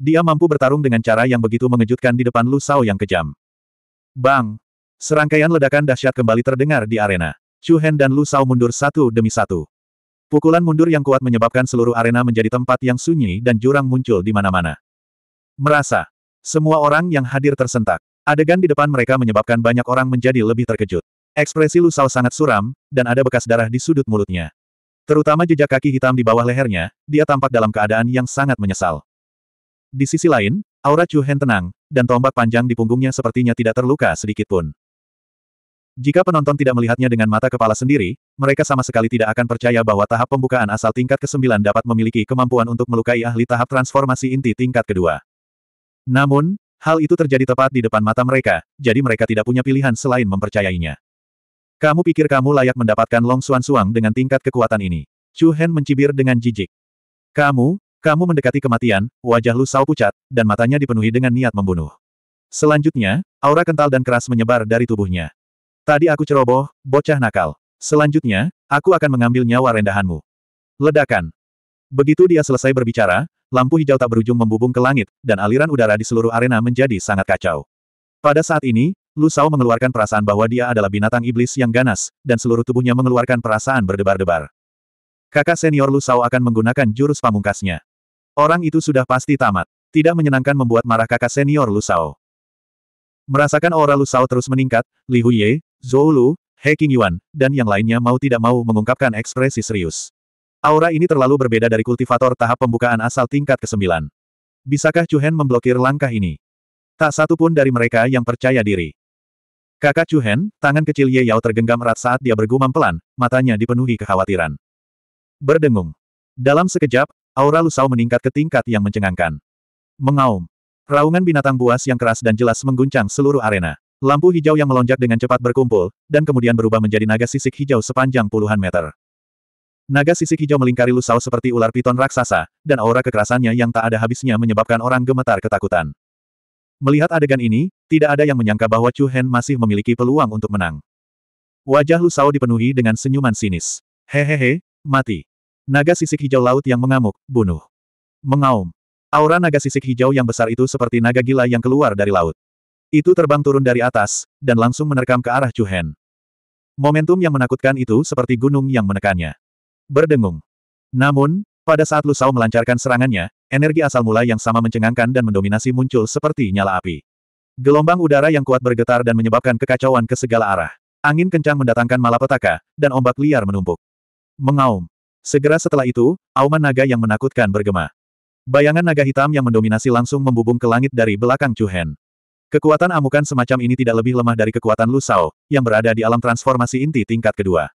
S1: Dia mampu bertarung dengan cara yang begitu mengejutkan di depan Lu Sao yang kejam. Bang! Serangkaian ledakan dahsyat kembali terdengar di arena. Chu Hen dan Lu Sao mundur satu demi satu. Pukulan mundur yang kuat menyebabkan seluruh arena menjadi tempat yang sunyi dan jurang muncul di mana-mana. Merasa. Semua orang yang hadir tersentak. Adegan di depan mereka menyebabkan banyak orang menjadi lebih terkejut. Ekspresi Lu Sao sangat suram, dan ada bekas darah di sudut mulutnya. Terutama jejak kaki hitam di bawah lehernya, dia tampak dalam keadaan yang sangat menyesal. Di sisi lain, aura Chu Hen tenang, dan tombak panjang di punggungnya sepertinya tidak terluka sedikit pun. Jika penonton tidak melihatnya dengan mata kepala sendiri, mereka sama sekali tidak akan percaya bahwa tahap pembukaan asal tingkat ke-9 dapat memiliki kemampuan untuk melukai ahli tahap transformasi inti tingkat kedua. Namun, hal itu terjadi tepat di depan mata mereka, jadi mereka tidak punya pilihan selain mempercayainya. Kamu pikir kamu layak mendapatkan Long Suan Suang dengan tingkat kekuatan ini? Chu Hen mencibir dengan jijik. Kamu, kamu mendekati kematian, wajah Lu Sao pucat, dan matanya dipenuhi dengan niat membunuh. Selanjutnya, aura kental dan keras menyebar dari tubuhnya. Tadi aku ceroboh, bocah nakal. Selanjutnya, aku akan mengambil nyawa rendahanmu. Ledakan. Begitu dia selesai berbicara, lampu hijau tak berujung membubung ke langit, dan aliran udara di seluruh arena menjadi sangat kacau. Pada saat ini, Lu Sao mengeluarkan perasaan bahwa dia adalah binatang iblis yang ganas, dan seluruh tubuhnya mengeluarkan perasaan berdebar-debar. Kakak senior Lu Sao akan menggunakan jurus pamungkasnya. Orang itu sudah pasti tamat. Tidak menyenangkan membuat marah kakak senior Lusao. Merasakan aura Lusao terus meningkat, Li Huye, Zhou Lu, He Yuan, dan yang lainnya mau tidak mau mengungkapkan ekspresi serius. Aura ini terlalu berbeda dari kultivator tahap pembukaan asal tingkat ke-9. Bisakah Cuhen memblokir langkah ini? Tak satu pun dari mereka yang percaya diri. Kakak Cuhen, tangan kecil Ye Yao tergenggam erat saat dia bergumam pelan, matanya dipenuhi kekhawatiran. Berdengung. Dalam sekejap, Aura Lusau meningkat ke tingkat yang mencengangkan. Mengaum. Raungan binatang buas yang keras dan jelas mengguncang seluruh arena. Lampu hijau yang melonjak dengan cepat berkumpul, dan kemudian berubah menjadi naga sisik hijau sepanjang puluhan meter. Naga sisik hijau melingkari Lusau seperti ular piton raksasa, dan aura kekerasannya yang tak ada habisnya menyebabkan orang gemetar ketakutan. Melihat adegan ini, tidak ada yang menyangka bahwa Chu Hen masih memiliki peluang untuk menang. Wajah Lusau dipenuhi dengan senyuman sinis. Hehehe, mati. Naga sisik hijau laut yang mengamuk, bunuh. Mengaum. Aura naga sisik hijau yang besar itu seperti naga gila yang keluar dari laut. Itu terbang turun dari atas, dan langsung menerkam ke arah Chuhen. Momentum yang menakutkan itu seperti gunung yang menekannya. Berdengung. Namun, pada saat Lusau melancarkan serangannya, energi asal mula yang sama mencengangkan dan mendominasi muncul seperti nyala api. Gelombang udara yang kuat bergetar dan menyebabkan kekacauan ke segala arah. Angin kencang mendatangkan malapetaka, dan ombak liar menumpuk. Mengaum. Segera setelah itu, auman naga yang menakutkan bergema. Bayangan naga hitam yang mendominasi langsung membubung ke langit dari belakang Chu Kekuatan amukan semacam ini tidak lebih lemah dari kekuatan Lusao, yang berada di alam transformasi inti tingkat kedua.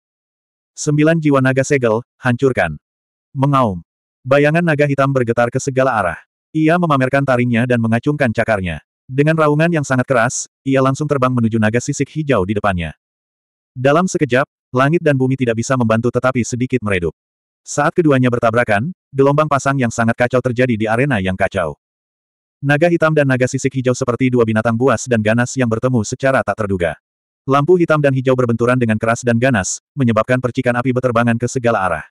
S1: Sembilan jiwa naga segel, hancurkan. Mengaum. Bayangan naga hitam bergetar ke segala arah. Ia memamerkan taringnya dan mengacungkan cakarnya. Dengan raungan yang sangat keras, ia langsung terbang menuju naga sisik hijau di depannya. Dalam sekejap, langit dan bumi tidak bisa membantu tetapi sedikit meredup. Saat keduanya bertabrakan, gelombang pasang yang sangat kacau terjadi di arena yang kacau. Naga hitam dan naga sisik hijau seperti dua binatang buas dan ganas yang bertemu secara tak terduga. Lampu hitam dan hijau berbenturan dengan keras dan ganas, menyebabkan percikan api beterbangan ke segala arah.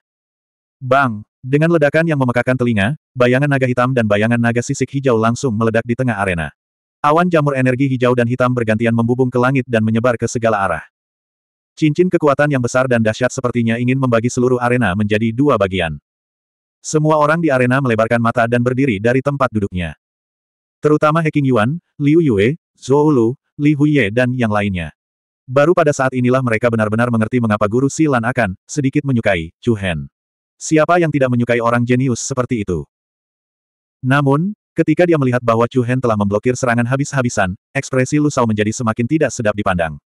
S1: Bang! Dengan ledakan yang memekakan telinga, bayangan naga hitam dan bayangan naga sisik hijau langsung meledak di tengah arena. Awan jamur energi hijau dan hitam bergantian membubung ke langit dan menyebar ke segala arah. Cincin kekuatan yang besar dan dahsyat sepertinya ingin membagi seluruh arena menjadi dua bagian. Semua orang di arena melebarkan mata dan berdiri dari tempat duduknya. Terutama Heking Yuan, Liu Yue, Zhou Lu, Li Huye dan yang lainnya. Baru pada saat inilah mereka benar-benar mengerti mengapa guru Silan akan sedikit menyukai Chu Hen. Siapa yang tidak menyukai orang jenius seperti itu? Namun, ketika dia melihat bahwa Chu Hen telah memblokir serangan habis-habisan, ekspresi Lu Sao menjadi semakin tidak sedap dipandang.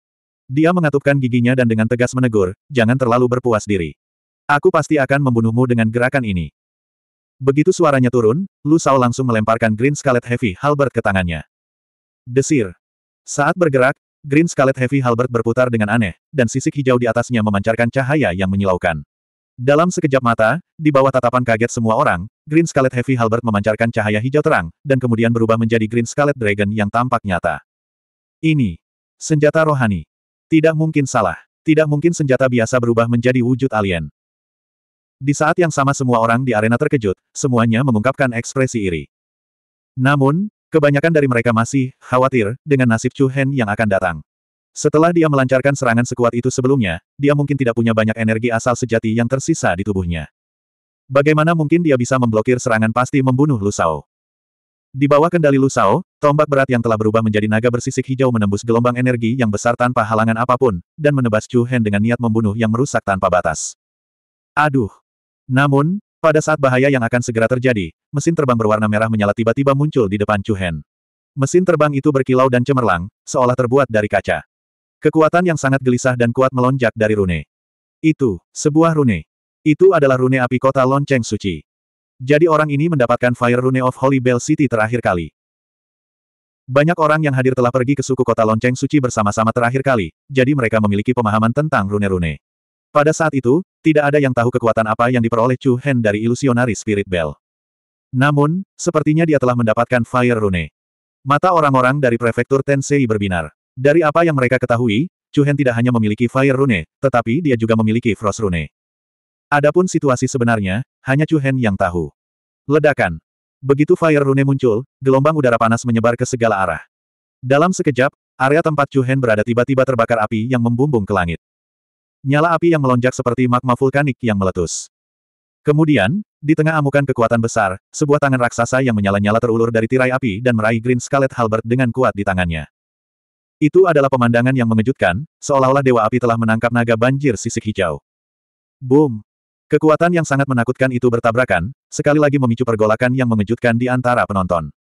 S1: Dia mengatupkan giginya dan dengan tegas menegur, jangan terlalu berpuas diri. Aku pasti akan membunuhmu dengan gerakan ini. Begitu suaranya turun, Lu Sao langsung melemparkan Green Scarlet Heavy Halbert ke tangannya. Desir. Saat bergerak, Green Scarlet Heavy Halbert berputar dengan aneh, dan sisik hijau di atasnya memancarkan cahaya yang menyilaukan. Dalam sekejap mata, di bawah tatapan kaget semua orang, Green Scarlet Heavy Halbert memancarkan cahaya hijau terang, dan kemudian berubah menjadi Green Scarlet Dragon yang tampak nyata. Ini. Senjata rohani. Tidak mungkin salah. Tidak mungkin senjata biasa berubah menjadi wujud alien. Di saat yang sama semua orang di arena terkejut, semuanya mengungkapkan ekspresi iri. Namun, kebanyakan dari mereka masih khawatir dengan nasib Chu Hen yang akan datang. Setelah dia melancarkan serangan sekuat itu sebelumnya, dia mungkin tidak punya banyak energi asal sejati yang tersisa di tubuhnya. Bagaimana mungkin dia bisa memblokir serangan pasti membunuh Lusao? Di bawah kendali Lu tombak berat yang telah berubah menjadi naga bersisik hijau menembus gelombang energi yang besar tanpa halangan apapun, dan menebas Chu Hen dengan niat membunuh yang merusak tanpa batas. Aduh! Namun, pada saat bahaya yang akan segera terjadi, mesin terbang berwarna merah menyala tiba-tiba muncul di depan Chu Hen. Mesin terbang itu berkilau dan cemerlang, seolah terbuat dari kaca. Kekuatan yang sangat gelisah dan kuat melonjak dari rune. Itu, sebuah rune. Itu adalah rune api kota lonceng suci. Jadi orang ini mendapatkan Fire Rune of Holy Bell City terakhir kali. Banyak orang yang hadir telah pergi ke suku kota lonceng suci bersama-sama terakhir kali, jadi mereka memiliki pemahaman tentang rune-rune. Pada saat itu, tidak ada yang tahu kekuatan apa yang diperoleh Chu Hen dari ilusionari Spirit Bell. Namun, sepertinya dia telah mendapatkan Fire Rune. Mata orang-orang dari prefektur Tensei berbinar. Dari apa yang mereka ketahui, Chu Hen tidak hanya memiliki Fire Rune, tetapi dia juga memiliki Frost Rune. Adapun situasi sebenarnya, hanya Chu Hen yang tahu. Ledakan. Begitu Fire Rune muncul, gelombang udara panas menyebar ke segala arah. Dalam sekejap, area tempat Chu Hen berada tiba-tiba terbakar api yang membumbung ke langit. Nyala api yang melonjak seperti magma vulkanik yang meletus. Kemudian, di tengah amukan kekuatan besar, sebuah tangan raksasa yang menyala-nyala terulur dari tirai api dan meraih Green Scarlet Halbert dengan kuat di tangannya. Itu adalah pemandangan yang mengejutkan, seolah-olah Dewa Api telah menangkap naga banjir sisik hijau. Boom! Kekuatan yang sangat menakutkan itu bertabrakan, sekali lagi memicu pergolakan yang mengejutkan di antara penonton.